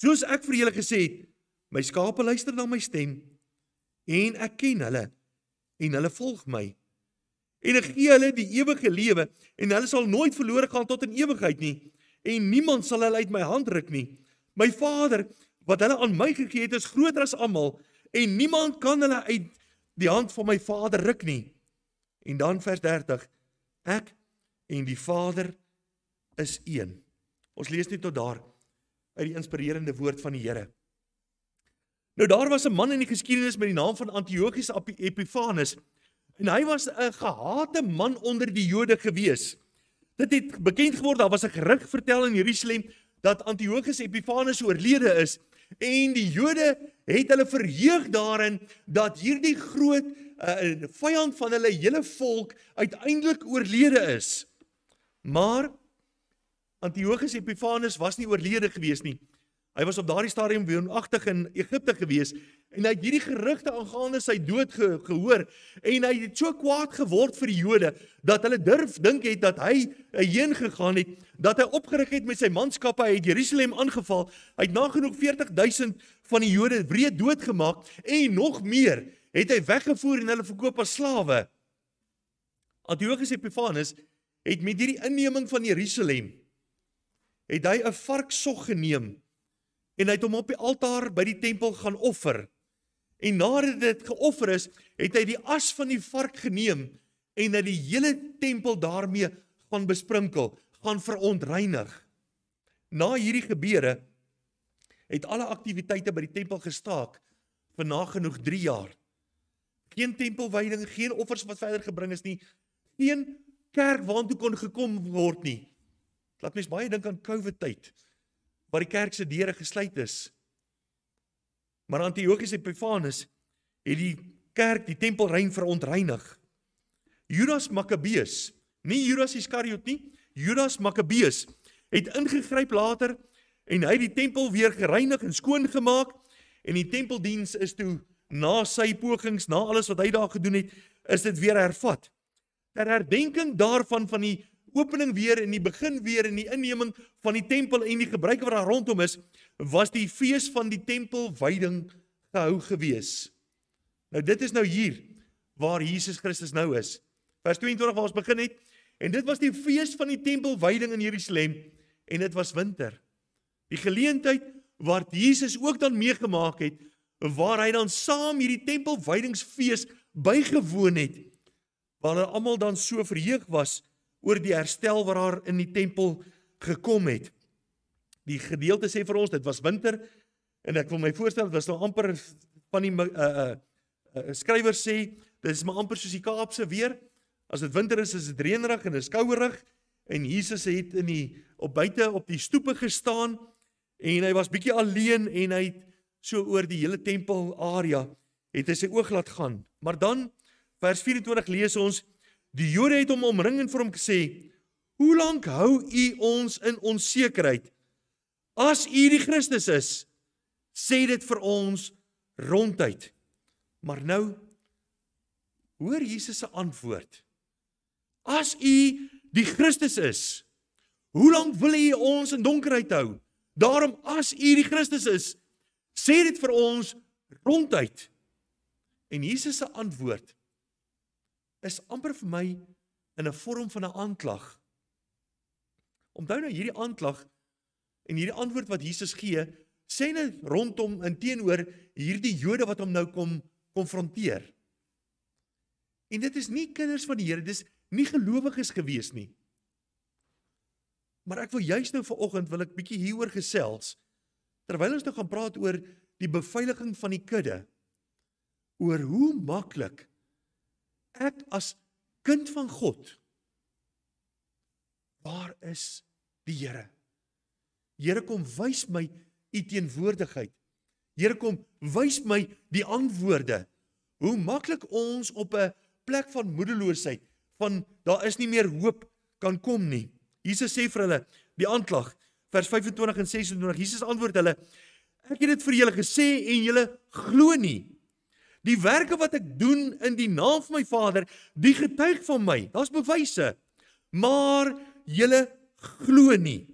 Soos ek vir julle gesê het, my skape luister na my stem en ek ken hulle en hulle volg my. En ek gee hulle die ewige lewe en hulle sal nooit verlore gaan tot in ewigheid nie en niemand sal hulle uit my hand ruk nie. My Vader wat hulle aan my gegee het is groter as almal en niemand kan hulle uit die hand van my Vader ruk nie. En dan vers 30. Ek en die Vader is een. Ons lees net tot daar uit die inspirerende woord van die Here. Nou daar was 'n man in die geskiedenis met die naam van Antiochus Epiphanes en hy was 'n gehate man onder die Jode gewees. Dit het bekend geword daar was 'n gerug vertel in Jerusalem dat Antiochus Epiphanes oorlede is En die Jode het hulle verheug daarin dat hierdie groot uh, vyand van hulle hele volk uiteindelik oorlede is. Maar Antiochus Epiphanes was nie oorlede gewees nie. Hy was op daardie stadium woonagtig in Egipte gewees en hy het hierdie gerugte aangaande sy dood ge, gehoor en hy het so kwaad geword vir die Jode dat hulle durf dink het dat hy eh, heen gegaan het dat hy opgerig het met sy manskappe hy het Jerusalem aangeval hy het nagenoeg 40000 van die Jode wreed doodgemaak en nog meer het hy weggevoer en hulle verkoop as slawe Antiochus Epiphanes het met hierdie inneming van Jerusalem het hy 'n varksog geneem en hy het hom op die altaar by die tempel gaan offer En nadat dit geoffer is, het hy die as van die vark geneem en het die hele tempel daarmee gaan besprinkel, gaan verontreinig. Na hierdie gebeure het alle aktiwiteite by die tempel gestaak vir nagenoeg 3 jaar. Geen tempelwyding, geen offers wat verder gebring is nie. Geen kerk waartoe kon gekom word nie. Laat mens baie dink aan COVID tyd waar die kerk se deure gesluit is Maar Antiochus Epiphanes het die kerk, die tempelrein verontreinig. Judas Maccabeus, nie Judas Iskariot nie, Judas Maccabeus het ingegryp later en hy het die tempel weer gereinig en skoon gemaak en die tempeldiens is toe na sy pogings, na alles wat hy daar gedoen het, is dit weer hervat. Ter herdenking daarvan van die opening weer en die begin weer en die inneming van die tempel en die gebruike wat daar rondom is, was die fees van die tempelwyding gehou gewees. Nou dit is nou hier waar Jesus Christus nou is. Vers 22 waar ons begin het en dit was die fees van die tempelwyding in Jerusalem en dit was winter. Die geleentheid wat Jesus ook dan meegemaak het waar hy dan saam hierdie tempelwydingsfees bygewoon het waar hulle almal dan so verheug was oor die herstel wat daar in die tempel gekom het. Die gedeelte sê vir ons dit was winter en ek wil my voorstel dit was nou amper van die uh uh, uh, uh skrywer sê dit is maar amper soos die Kaapse weer. As dit winter is, is dit reënryk en is kouerig en Jesus het in die op buite op die stoepe gestaan en hy was bietjie alleen en hy het so oor die hele tempel area het hy sy oog laat gaan. Maar dan vers 24 lees ons die Jode het hom omring en vir hom gesê: "Hoe lank hou u ons in onsekerheid?" As U die Christus is, sê dit vir ons ronduit. Maar nou hoor Jesus se antwoord. As U die Christus is, hoe lank wil U ons in donkerheid hou? Daarom as U die Christus is, sê dit vir ons ronduit. En Jesus se antwoord is amper vir my in 'n vorm van 'n aanklag. Onthou nou hierdie aanklag En hierdie antwoord wat Jesus gee, sê net rondom in teenoor hierdie Jode wat hom nou kom konfronteer. En dit is nie kinders van die Here, dis nie gelowiges gewees nie. Maar ek wil juist nou vanoggend wil ek bietjie hieroor gesels terwyl ons nou gaan praat oor die beveiliging van die kudde. Oor hoe maklik ek as kind van God waar is die Here? Here kom wys my u teenwoordigheid. Here kom wys my die antwoorde. Hoe maklik ons op 'n plek van moedeloosheid, van daar is nie meer hoop kan kom nie. Jesus sê vir hulle die aanklag vers 25 en 26. Jesus antwoord hulle: Ek het dit vir julle gesê en julle glo nie. Die werke wat ek doen in die naam van my Vader, die getuig van my. Daar's bewyse. Maar julle glo nie.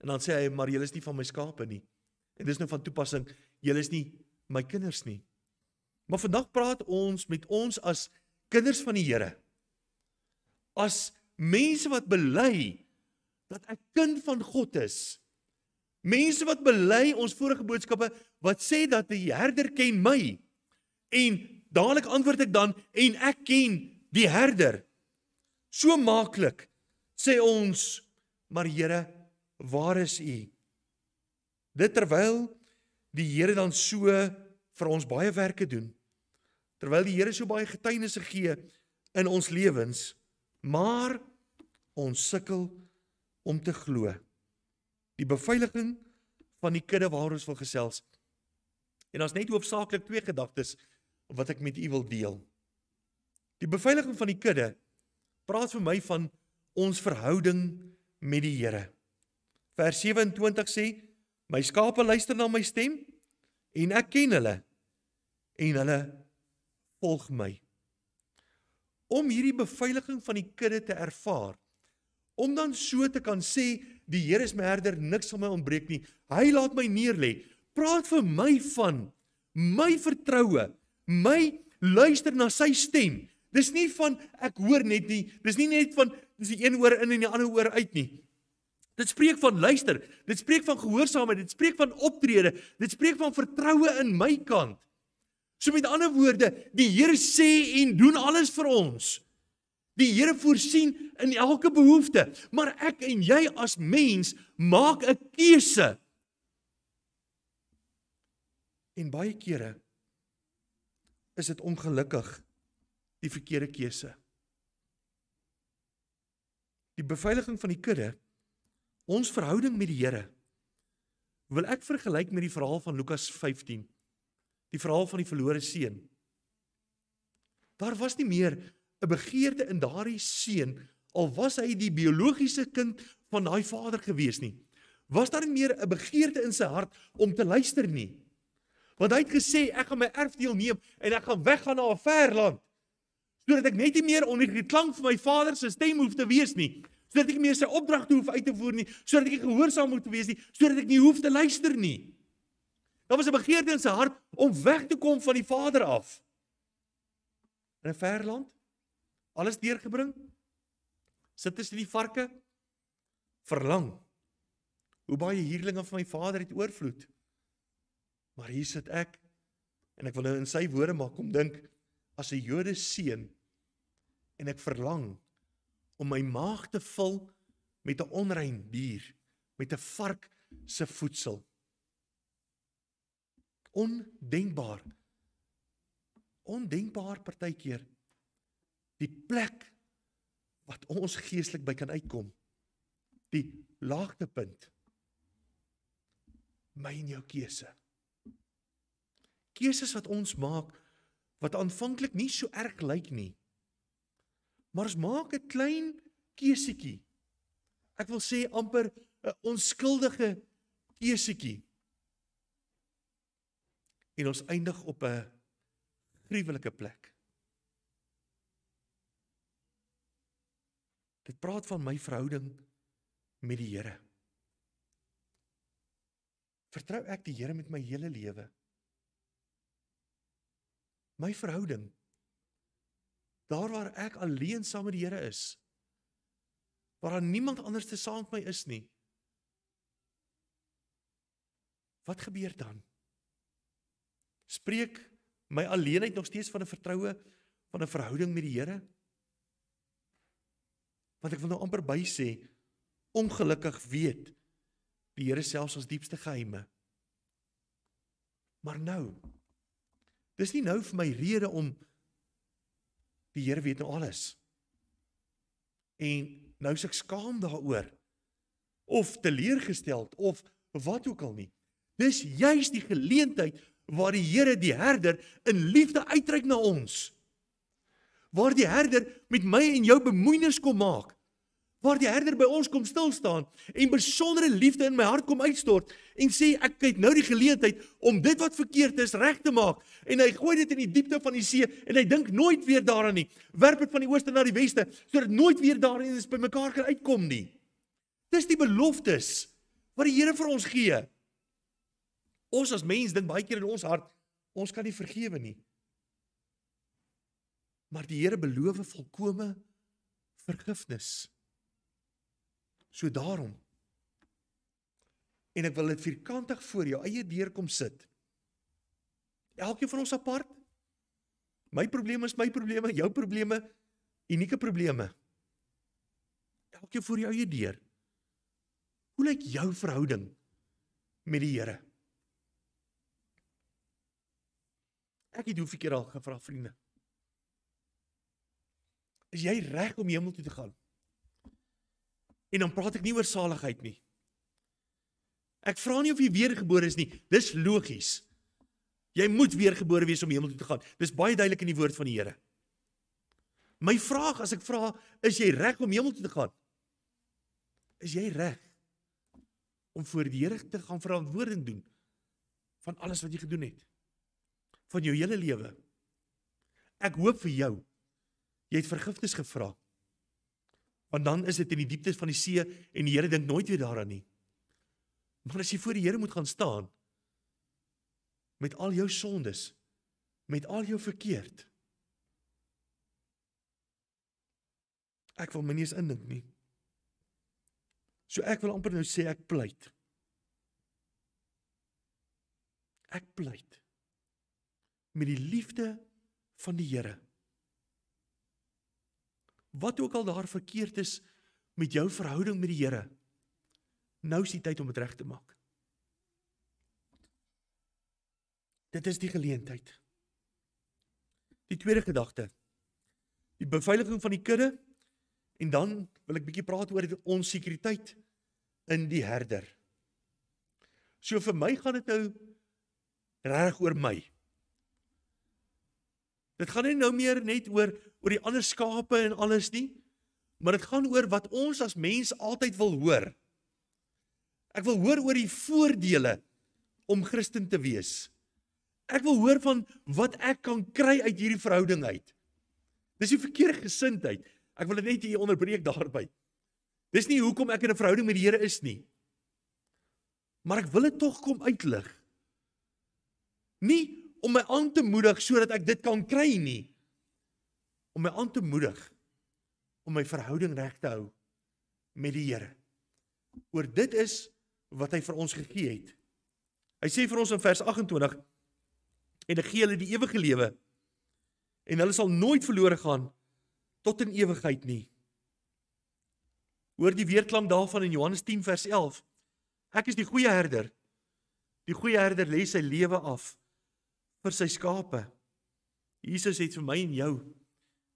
En dan sê hy, maar julle is nie van my skape nie. En dis nou van toepassing, julle is nie my kinders nie. Maar vandag praat ons met ons as kinders van die Here. As mense wat bely dat ek kind van God is. Mense wat bely ons vorige boodskappe wat sê dat die herder ken my. En dadelik antwoord ek dan en ek ken die herder. So maklik sê ons, maar Here, waar is u? Dit terwyl die Here dan so vir ons baie werke doen. Terwyl die Here so baie getuienisse gee in ons lewens, maar ons sukkel om te glo. Die beveiliging van die kudde waar ons wil gesels. En ons net hoofsaaklik twee gedagtes wat ek met u wil deel. Die beveiliging van die kudde praat vir my van ons verhouding met die Here. Vers 27 sê: My skape luister na my stem en ek ken hulle en hulle volg my. Om hierdie beveiliging van die kudde te ervaar, om dan so te kan sê die Here is my herder, niks sal my ontbreek nie. Hy laat my neerlê. Praat vir my van my vertroue, my luister na sy stem. Dis nie van ek hoor net nie, dis nie net van dis die een oor in en die ander oor uit nie. Dit spreek van luister, dit spreek van gehoorsaamheid, dit spreek van optrede, dit spreek van vertroue in my kant. So met ander woorde, die Here sê en doen alles vir ons. Die Here voorsien in elke behoefte, maar ek en jy as mens maak 'n keuse. En baie kere is dit ongelukkig die verkeerde keuse. Die beveiliging van die kudde Ons verhouding met die Here wil ek vergelyk met die verhaal van Lukas 15. Die verhaal van die verlore seun. Daar was nie meer 'n begeerte in daardie seun al was hy die biologiese kind van daai vader gewees nie. Was daar nie meer 'n begeerte in sy hart om te luister nie? Want hy het gesê ek gaan my erfdeel neem en ek gaan weggaan na 'n ver land sodat ek net nie meer onder die klank van my vader se stem hoef te wees nie sodat ek nie meer sy opdragte hoef uit te voer nie, sodat ek gehoorsaam moet wees nie, sodat ek nie hoef te luister nie. Daar was 'n begeerte in sy hart om weg te kom van die Vader af. In 'n ver land, alles deurgebring, sit tussen die varke, verlang. Hoe baie huurlinge van my Vader het oorvloed. Maar hier sit ek en ek wil nou in sy woorde maak om dink as 'n Jode seun en ek verlang om my maag te vul met 'n onrein dier, met 'n vark se voedsel. Ondenkbaar. Ondenkbaar partykeer die plek wat ons geestelik by kan uitkom. Die laagtepunt my en jou keuse. Keuses wat ons maak wat aanvanklik nie so erg lyk nie. Maar ons maak 'n klein keusietjie. Ek wil sê amper 'n onskuldige keusietjie. En ons eindig op 'n gruwelike plek. Dit praat van my verhouding met die Here. Vertrou ek die Here met my hele lewe? My verhouding Daar waar ek alleen saam met die Here is. Waar daar niemand anders te saam met my is nie. Wat gebeur dan? Spreek my alleenheid nog steeds van 'n vertroue van 'n verhouding met die Here? Want ek wil nou amper by sê ongelukkig weet die Here selfs ons diepste geheime. Maar nou. Dis nie nou vir my rede om Die Here weet nou alles. En nou suk skaam daaroor of teleurgesteld of wat ook al nie. Dis juis die geleentheid waar die Here die herder in liefde uitreik na ons. Waar die herder met my en jou bemoeienis kom maak waar die herder by ons kom stil staan en besondere liefde in my hart kom uitstort en sê ek kyk nou die geleentheid om dit wat verkeerd is reg te maak en hy gooi dit in die diepte van die see en hy dink nooit weer daaraan nie werp dit van die ooste na die weste sodat nooit weer daarin is by mekaar kan uitkom nie dis die beloftes wat die Here vir ons gee ons as mens dink baie keer in ons hart ons kan nie vergewe nie maar die Here beloof volkomme vergifnis So daarom en ek wil dit vierkantig voor jou eie deur kom sit. Elkeen van ons apart. My probleme is my probleme, jou probleme unieke probleme. Elkeen voor jou eie deur. Hoe lyk jou verhouding met die Here? Ek het hoeveel keer al gevra vriende. Is jy reg om hemel toe te gaan? En dan praat ek nie oor saligheid nie. Ek vra nie of jy weergebore is nie. Dis logies. Jy moet weergebore wees om hemel toe te gaan. Dis baie duidelik in die woord van die Here. My vraag as ek vra, is jy reg om hemel toe te gaan? Is jy reg om voor die Here te gaan verantwoording doen van alles wat jy gedoen het? Van jou hele lewe. Ek hoop vir jou. Jy het vergifnis gevra. Want dan is dit in die dieptes van die see en die Here dink nooit weer daaraan nie. Maar as jy voor die Here moet gaan staan met al jou sondes, met al jou verkeerd. Ek wil my nie eens indink nie. So ek wil amper nou sê ek pleit. Ek pleit met die liefde van die Here Wat ook al daar verkeerd is met jou verhouding met die Here, nou is die tyd om dit reg te maak. Dit is die geleentheid. Die tweede gedagte. Die beveiliging van die kudde en dan wil ek bietjie praat oor ons sekuriteit in die herder. So vir my gaan dit nou reg oor my. Dit gaan nie nou meer net oor oor die ander skape en alles nie, maar dit gaan oor wat ons as mens altyd wil hoor. Ek wil hoor oor die voordele om Christen te wees. Ek wil hoor van wat ek kan kry uit hierdie verhouding uit. Dis die verkeerde gesindheid. Ek wil dit net hier onderbreek daarby. Dis nie hoekom ek in 'n verhouding met die Here is nie. Maar ek wil dit tog kom uitlig. Nie om my aan te moedig sodat ek dit kan kry nie, om my aan te moedig om my verhouding reg te hou met die Here. Oor dit is wat hy vir ons gegee het. Hy sê vir ons in vers 28 en ek gee hulle die ewige lewe en hulle sal nooit verlore gaan tot in ewigheid nie. Hoor die weerklank daarvan in Johannes 10 vers 11. Ek is die goeie herder. Die goeie herder lê sy lewe af vir sy skape. Jesus het vir my en jou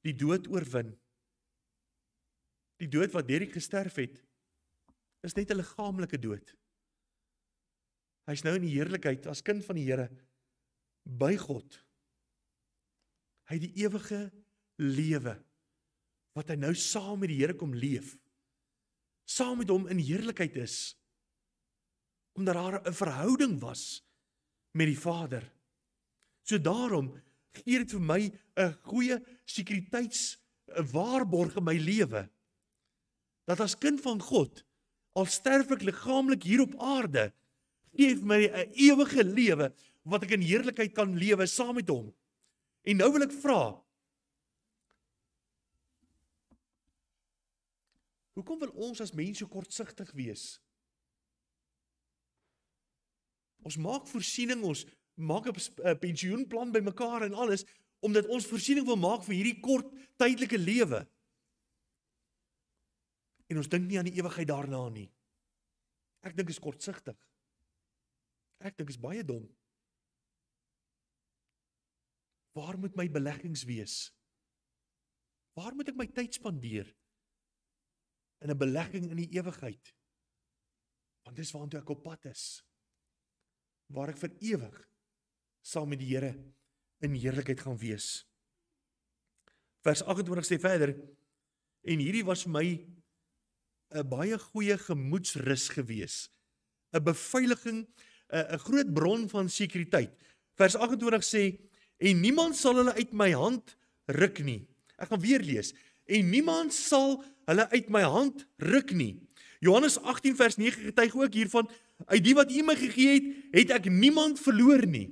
die dood oorwin. Die dood wat deur hy gesterf het is net 'n liggaamlike dood. Hy's nou in die heerlikheid as kind van die Here by God. Hy het die ewige lewe wat hy nou saam met die Here kom leef. Saam met hom in heerlikheid is omdat daar 'n verhouding was met die Vader. So daarom gee dit vir my 'n goeie sekuriteits waarborg in my lewe. Dat as kind van God, al sterf ek liggaamlik hier op aarde, gee hy my 'n ewige lewe wat ek in heerlikheid kan lewe saam met hom. En nou wil ek vra Hoekom wil ons as mense so kortsigtig wees? Ons maak voorsiening, ons maak 'n pensioenplan bymekaar en alles omdat ons voorsiening wil maak vir hierdie kort tydelike lewe. En ons dink nie aan die ewigheid daarna nie. Ek dink is kortsigtig. Ek dink is baie dom. Waar moet my beleggings wees? Waar moet ek my tyd spandeer? In 'n belegging in die ewigheid. Want dis waartoe ek op pad is. Waar ek vir ewig saam met die Here in heerlikheid gaan wees. Vers 28 sê verder en hierdie was my 'n baie goeie gemoedsrus gewees. 'n Beveiliging, 'n 'n groot bron van sekuriteit. Vers 28 sê en niemand sal hulle uit my hand ruk nie. Ek gaan weer lees. En niemand sal hulle uit my hand ruk nie. Johannes 18 vers 9 getuig ook hiervan uit die wat U my gegee het, het ek niemand verloor nie.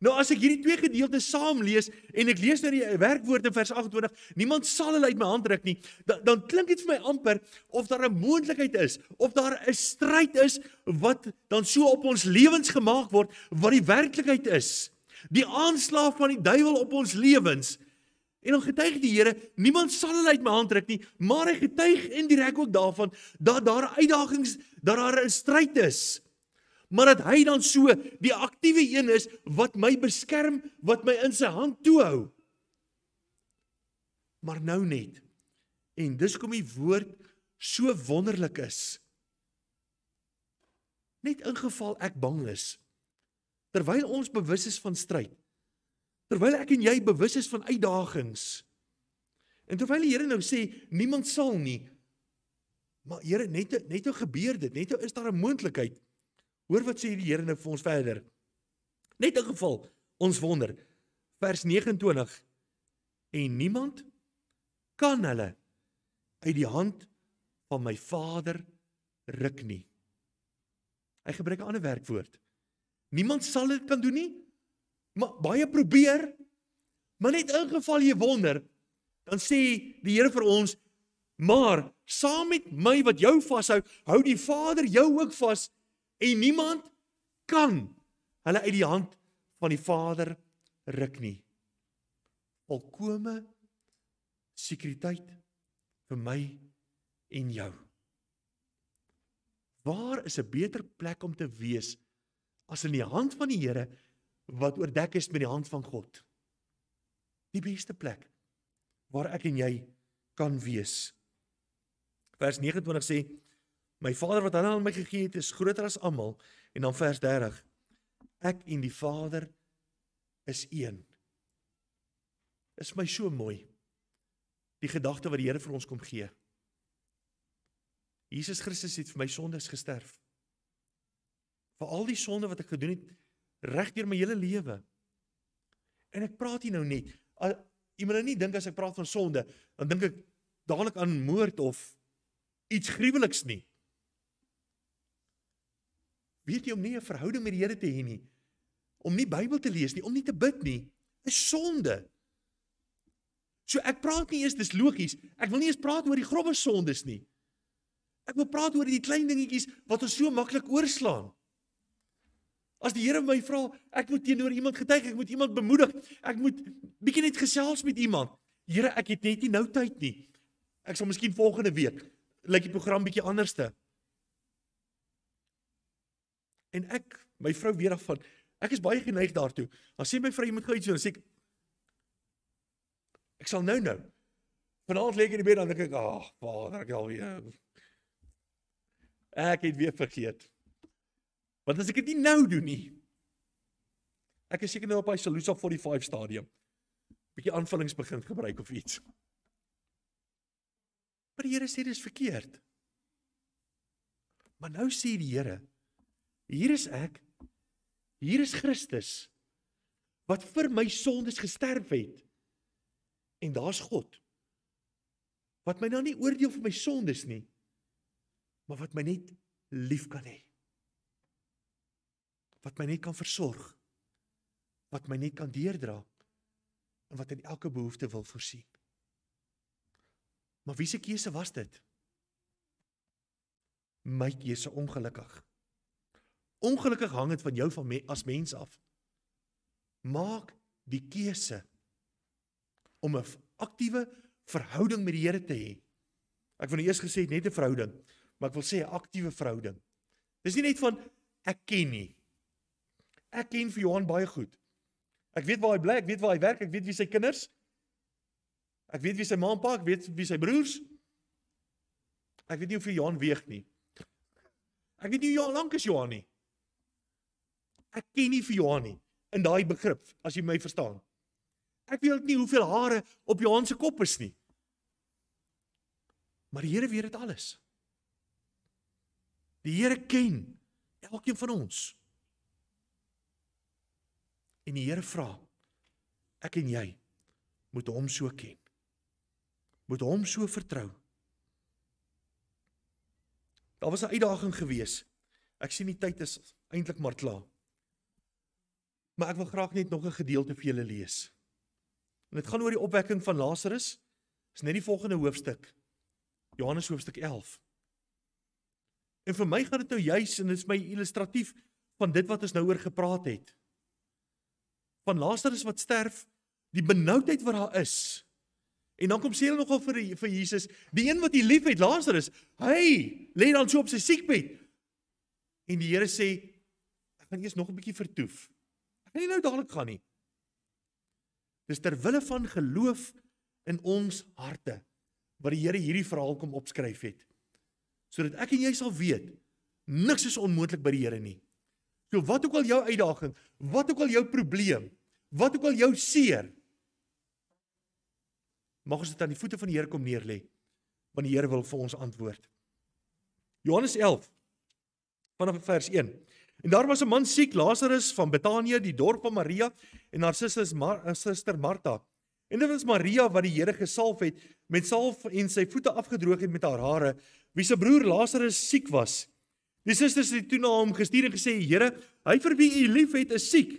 Nou as ek hierdie twee gedeeltes saam lees en ek lees nou die werkwoord in vers 28, niemand sal hulle uit my hand ruk nie, dan, dan klink dit vir my amper of daar 'n moontlikheid is of daar 'n stryd is wat dan so op ons lewens gemaak word wat die werklikheid is. Die aanslag van die duiwel op ons lewens. En dan getuig die Here, niemand sal hulle uit my hand ruk nie, maar hy getuig indirek ook daarvan dat daar uitdagings, dat daar 'n stryd is maar dat hy dan so die aktiewe een is wat my beskerm, wat my in sy hand toehou. Maar nou net. En dis kom die woord so wonderlik is. Net ingeval ek bang is. Terwyl ons bewus is van stryd. Terwyl ek en jy bewus is van uitdagings. En terwyl die Here nou sê niemand sal nie. Maar Here, net net nou gebeur dit, net nou is daar 'n moontlikheid. Hoor wat sê die Here nou vir ons verder. Net in geval ons wonder vers 29 en niemand kan hulle uit die hand van my Vader ruk nie. Hy gebruik 'n ander werkwoord. Niemand sal dit kan doen nie. Maar baie probeer, maar net in geval jy wonder, dan sê die Here vir ons, maar saam met my wat jou vashou, hou die Vader jou ook vas en niemand kan hulle uit die hand van die Vader ruk nie. Volkomme sekuriteit vir my en jou. Waar is 'n beter plek om te wees as in die hand van die Here wat oordek is met die hand van God? Die beste plek waar ek en jy kan wees. Vers 29 sê My Vader wat hulle aan my gegee het, is groter as almal. En dan vers 30. Ek en die Vader is een. Is my so mooi. Die gedagte wat die Here vir ons kom gee. Jesus Christus het vir my sondes gesterf. Vir al die sonde wat ek gedoen het regdeur my hele lewe. En ek praat hier nou net. Jy moet nou nie dink as ek praat van sonde, dan dink ek dadelik aan moord of iets gruweliks nie weet jy om nie 'n verhouding met die Here te hê nie, om nie Bybel te lees nie, om nie te bid nie, is sonde. So ek praat nie eers dis logies. Ek wil nie eers praat oor die grofwe sondes nie. Ek wil praat oor die klein dingetjies wat ons so maklik oorslaan. As die Here my vra, ek moet teenoor iemand getuig, ek moet iemand bemoedig, ek moet bietjie net gesels met iemand. Here, ek het net nie nou tyd nie. Ek sal miskien volgende week lyk like die program bietjie anderste. En ek, my vrou weet daarvan. Ek is baie geneig daartoe. Dan sê my vrou jy moet gou iets doen, sê ek Ek sal nou nou. Vanaand lê ek in die bed en dink ek, ag, vader, ek al weer. Ek het weer vergeet. Want as ek dit nie nou doen nie. Ek is seker nou op hy Salusa 45 stadium. 'n Bietjie aanvullings begin gebruik of iets. Maar die Here sê dis verkeerd. Maar nou sê die Here, Hier is ek. Hier is Christus wat vir my sondes gesterf het. En daar's God wat my nou nie oordeel vir my sondes nie, maar wat my net lief kan hê. Wat my net kan versorg. Wat my net kan deerdra en wat in elke behoefte wil voorsien. Maar wie se keuse was dit? My keuse ongelukkig. Ongelukkig hang dit van jou van me, as mens af. Maak die keuse om 'n aktiewe verhouding met die Here te hê. Ek wou eers gesê net 'n verhouding, maar ek wil sê 'n aktiewe verhouding. Dis nie net van ek ken nie. Ek ken vir Johan baie goed. Ek weet waar hy bly, ek weet waar hy werk, ek weet wie sy kinders. Ek weet wie sy ma en pa, ek weet wie sy broers. Ek weet nie hoeveel Johan weeg nie. Ek weet nie hoe lank is Johan nie ek ken nie vir Johan nie in daai begrip as jy my verstaan. Ek weet nie hoeveel hare op Johan se kop is nie. Maar die Here weet dit alles. Die Here ken elkeen van ons. En die Here vra ek en jy moet hom so ken. Moet hom so vertrou. Daar was 'n uitdaging geweest. Ek sien die tyd is eintlik maar klaar. Maar ek wil graag net nog 'n gedeelte vir julle lees. En dit gaan oor die opwekking van Lazarus. Dis net die volgende hoofstuk. Johannes hoofstuk 11. En vir my gaan dit nou juis en dit is my illustratief van dit wat ons nou oor gepraat het. Van Lazarus wat sterf, die benoudheid wat daar is. En dan kom sê hulle nogal vir vir Jesus, die een wat hy liefhet, Lazarus, hy lê dan so op sy siekbed. En die Here sê, ek gaan eers nog 'n bietjie vertoef. Ek kan nie nou dadelik gaan nie. Dis ter wille van geloof in ons harte wat die Here hierdie verhaal kom opskryf het. Sodat ek en jy sal weet niks is onmoontlik by die Here nie. So wat ook al jou uitdaging, wat ook al jou probleem, wat ook al jou seer mag ons dit aan die voete van die Here kom neerlê want die Here wil vir ons antwoord. Johannes 11 vanaf vers 1 En daar was 'n man siek, Lazarus van Betanië, die dorp van Maria en haar susters Mar eh, suster Martha. En dit was Maria wat die Here gesalf het met salf en sy voete afgedroog het met haar hare, wie se broer Lazarus siek was. Die susters het toe na hom gestuur en gesê: "Here, hy vir wie U lief het, is siek."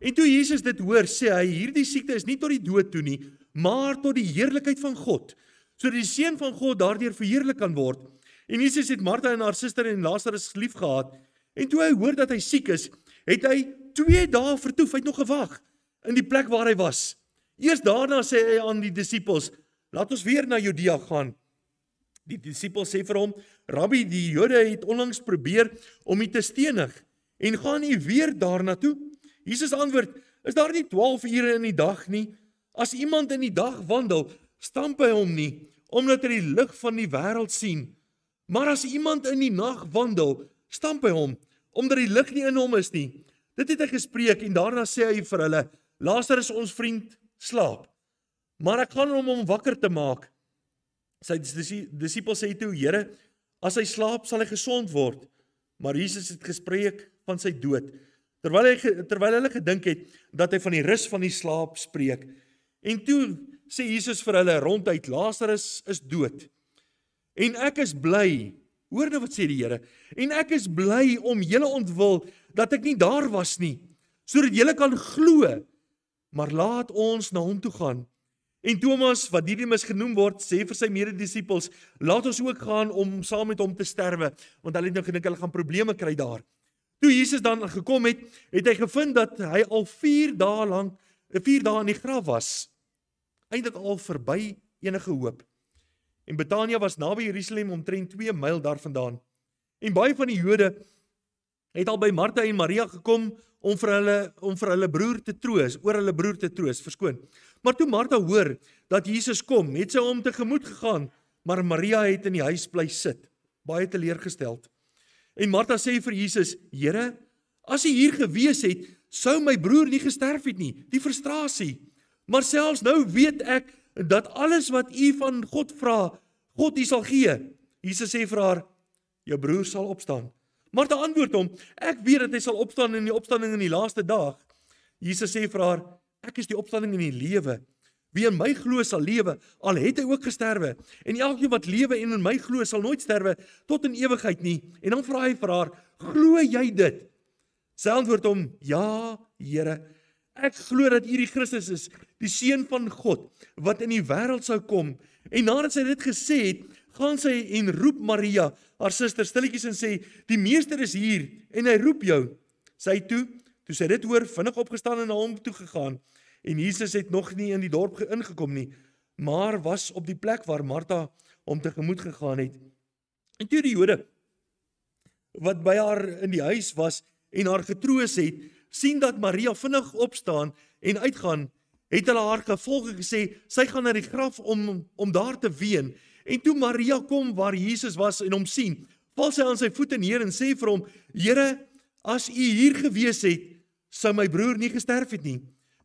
En toe Jesus dit hoor, sê hy: "Hierdie siekte is nie tot die dood toe nie, maar tot die heerlikheid van God, sodat die seun van God daardeur verheerlik kan word." En Jesus het Martha en haar suster en Lazarus liefgehad. En toe hy hoor dat hy siek is, het hy 2 dae vertoef, hy het nog gewag in die plek waar hy was. Eers daarna sê hy aan die disippels: "Laat ons weer na Judea gaan." Die disippels sê vir hom: "Rabbi, die Jode het onlangs probeer om u te stenig en gaan u weer daarna toe?" Jesus antwoord: "Is daar nie 12 ure in die dag nie? As iemand in die dag wandel, stamp hy hom nie omdat hy die lig van die wêreld sien, maar as iemand in die nag wandel, stamp hy hom omdat die lig nie in hom is nie. Dit het hy gespreek en daarna sê hy vir hulle: "Lazarus ons vriend slaap, maar ek gaan hom om wakker te maak." Sy disipels sê toe: "Here, as hy slaap, sal hy gesond word." Maar Jesus het gespreek van sy dood. Terwyl hy terwyl hulle gedink het dat hy van die rus van die slaap spreek. En toe sê Jesus vir hulle ronduit: "Lazarus is dood." En ek is bly Hoor nou wat sê die Here. En ek is bly om julle ontwil dat ek nie daar was nie sodat julle kan glo. Maar laat ons na hom toe gaan. En Thomas wat Didimus genoem word, sê vir sy mede-disippels, laat ons ook gaan om saam met hom te sterwe, want hulle het nou gedink hulle gaan probleme kry daar. Toe Jesus dan gekom het, het hy gevind dat hy al 4 dae lank 4 dae in die graf was. Eindelik al verby enige hoop. En Betania was naby Jerusalem omtrent 2 myl daarvandaan. En baie van die Jode het al by Martha en Maria gekom om vir hulle om vir hulle broer te troos, oor hulle broer te troos, verskoon. Maar toe Martha hoor dat Jesus kom, het sy hom tegemoet gegaan, maar Maria het in die huis bly sit, baie teleurgesteld. En Martha sê vir Jesus: "Here, as U hier gewees het, sou my broer nie gesterf het nie." Die frustrasie. Maar selfs nou weet ek dat alles wat u van God vra, God u sal gee. Jesus sê vir haar: "Jou broer sal opstaan." Maar te antwoord hom: "Ek weet dat hy sal opstaan in die opstanding in die laaste dag." Jesus sê vir haar: "Ek is die opstanding en die lewe. Wie in my glo sal lewe al het hy ook gesterwe. En elkeen wat lewe en in my glo sal nooit sterwe tot in ewigheid nie." En dan vra hy vir haar: "Glo jy dit?" Sy antwoord hom: "Ja, Here." Ek glo dat U die Christus is, die seun van God wat in die wêreld sou kom. En nadat sy dit gesê het, gaan sy en roep Maria, haar suster, stilletjies en sê: "Die meester is hier en hy roep jou." Sy toe, toe sy dit hoor, vinnig opgestaan en na hom toe gegaan. En Jesus het nog nie in die dorp ingekom nie, maar was op die plek waar Martha hom tegemoet gegaan het. En toe die Jode wat by haar in die huis was en haar getroos het, sien dat Maria vinnig opstaan en uitgaan, het hulle haar gevolge gesê, sy gaan na die graf om om daar te ween. En toe Maria kom waar Jesus was en hom sien, val sy aan sy voete neer en sê vir hom: "Here, as U hier gewees het, sou my broer nie gesterf het nie."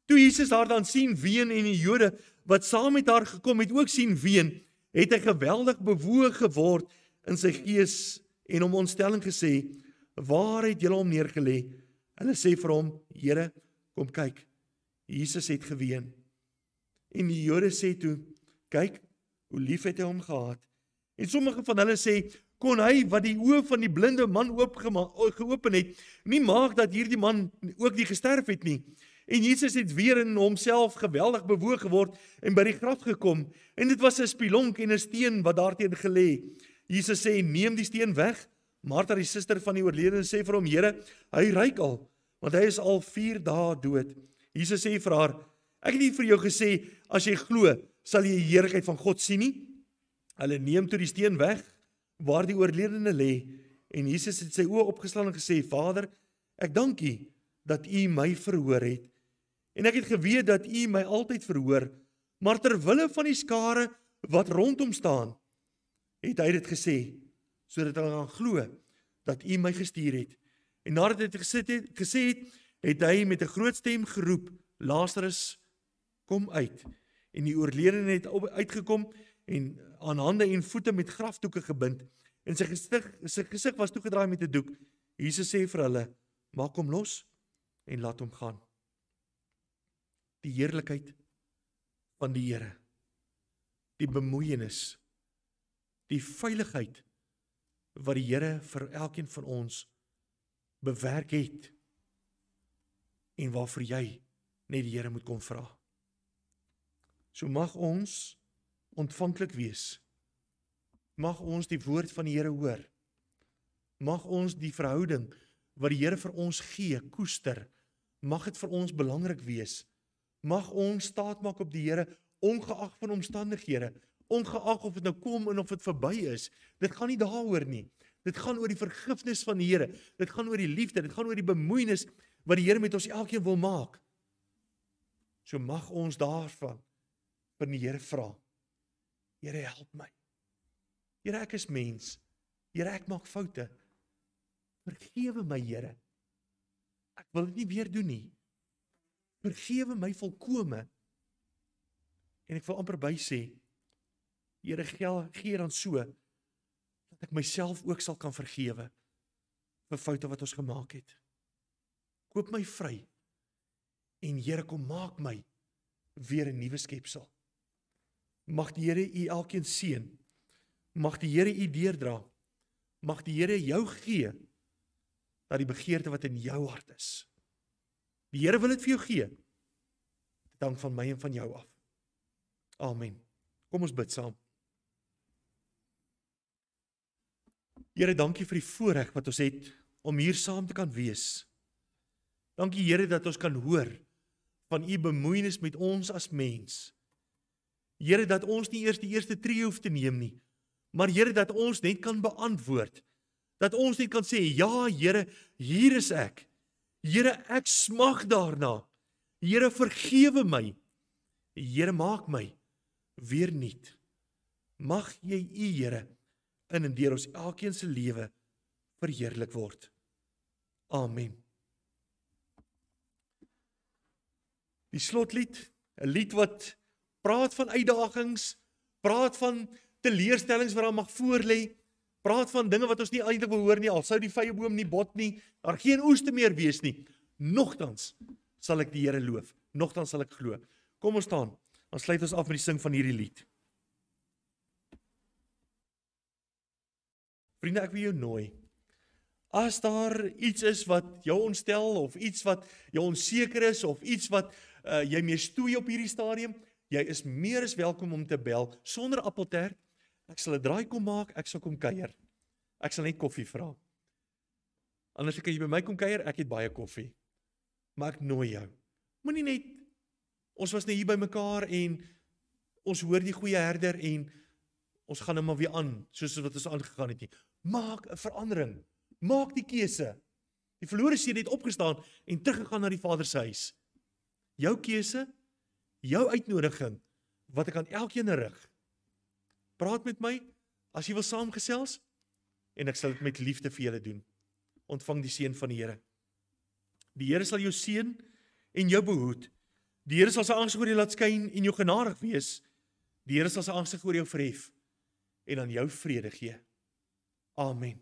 Toe Jesus haar dan sien ween en die Jode wat saam met haar gekom het ook sien ween, het hy geweldig bewoog geword in sy gees en hom ontstelling gesê: "Waar het julle hom neerge lê?" Hulle sê vir hom: "Here, kom kyk. Jesus het geween." En die Jode sê toe: "Kyk hoe lief het hy hom gehad." En sommige van hulle sê: "Kon hy wat die oë van die blinde man oopgemaak geopen het, nie maak dat hierdie man ook nie gesterf het nie?" En Jesus het weer in homself geweldig bewoog geword en by die graf gekom en dit was 'n spilonk en 'n steen wat daarteen gelê. Jesus sê: "Neem die steen weg." Martha, die suster van die oorledene, sê vir hom: "Here, hy ryik al." want hy is al 4 dae dood. Jesus sê vir haar: "Ek het nie vir jou gesê as jy glo, sal jy die heerlikheid van God sien nie?" Hulle neem toe die steen weg waar die oorledene lê en Jesus het sy oë opgeslaan en gesê: "Vader, ek dank U dat U my verhoor het. En ek het geweet dat U my altyd verhoor, maar terwille van die skare wat rondom staan, het hy dit gesê sodat hulle kan glo dat U my gestuur het." En nadat hy gesit het, gesê het, het hy met 'n groot stem geroep: "Lazarus, kom uit." En die oorledene het uitgekom en aan hande en voete met grafdoeke gebind en sy gesig sy gesig was toegedraai met 'n doek. Jesus sê vir hulle: "Maak hom los en laat hom gaan." Die heerlikheid van die Here. Die bemoeienis die veiligheid wat die Here vir elkeen van ons bewerk het en waarvoor jy net die Here moet kom vra. So mag ons ontvanklik wees. Mag ons die woord van die Here hoor. Mag ons die verhouding wat die Here vir ons gee koester. Mag dit vir ons belangrik wees. Mag ons staat maak op die Here ongeag van omstandighede, ongeag of dit nou kom en of dit verby is. Dit gaan nie daaroor nie. Dit gaan oor die vergifnis van die Here. Dit gaan oor die liefde, dit gaan oor die bemoeienis wat die Here met ons elkeen wil maak. So mag ons daarvan vir die Here vra. Here help my. Here ek is mens. Here ek maak foute. Vergewe my Here. Ek wil dit nie weer doen nie. Vergewe my volkome. En ek wil amper by sê Here gee dan so dat ek myself ook sal kan vergewe vir foute wat ons gemaak het. Koop my vry en Here kom maak my weer 'n nuwe skepsel. Mag die Here u elkeen seën. Mag die Here u deerdra. Mag die Here jou gee dat die begeerte wat in jou hart is. Die Here wil dit vir jou gee. Dank van my en van jou af. Amen. Kom ons bid saam. Here, dankie vir die voorreg wat ons het om hier saam te kan wees. Dankie Here dat ons kan hoor van u bemoeienis met ons as mens. Here dat ons nie eers die eerste tree hoef te neem nie, maar Here dat ons net kan beantwoord. Dat ons net kan sê ja Here, hier is ek. Here, ek smag daarna. Here, vergewe my. Here, maak my weer nuut. Mag jy u Here in en deur ons elkeen se lewe verheerlik word. Amen. Die slotlied, 'n lied wat praat van uitdagings, praat van teleurstellings wat daar mag voorlê, praat van dinge wat ons nie eintlik wil hoor nie, al sou die vyeboom nie bot nie, daar geen ooste meer wees nie, nogtans sal ek die Here loof, nogtans sal ek glo. Kom ons staan. Ons sluit ons af met die sing van hierdie lied. Vriende, ek wil jou nooi. As daar iets is wat jou ontstel of iets wat jou onseker is of iets wat uh, jy mee stoei op hierdie stadium, jy is meer as welkom om te bel sonder appeltert. Ek sal 'n draai kom maak, ek sal kom kuier. Ek sal net koffie vra. Anders kan jy by my kom kuier, ek het baie koffie. Maar ek nooi jou. Moenie net ons was net nou hier by mekaar en ons hoor die goeie herder en ons gaan net nou maar weer aan soos wat ons aangegaan het nie. Maak 'n verandering. Maak die keuse. Die verlore seun het opgestaan en teruggegaan na die Vader se huis. Jou keuse, jou uitnodiging wat ek aan elkeen rig. Praat met my as jy wil saamgesels en ek sal dit met liefde vir julle doen. Ontvang die seën van die Here. Die Here sal jou seën en jou behoed. Die Here sal sy aangesig oor jou laat skyn en jou genadig wees. Die Here sal sy aangesig oor jou verhef en aan jou vrede gee. Amen.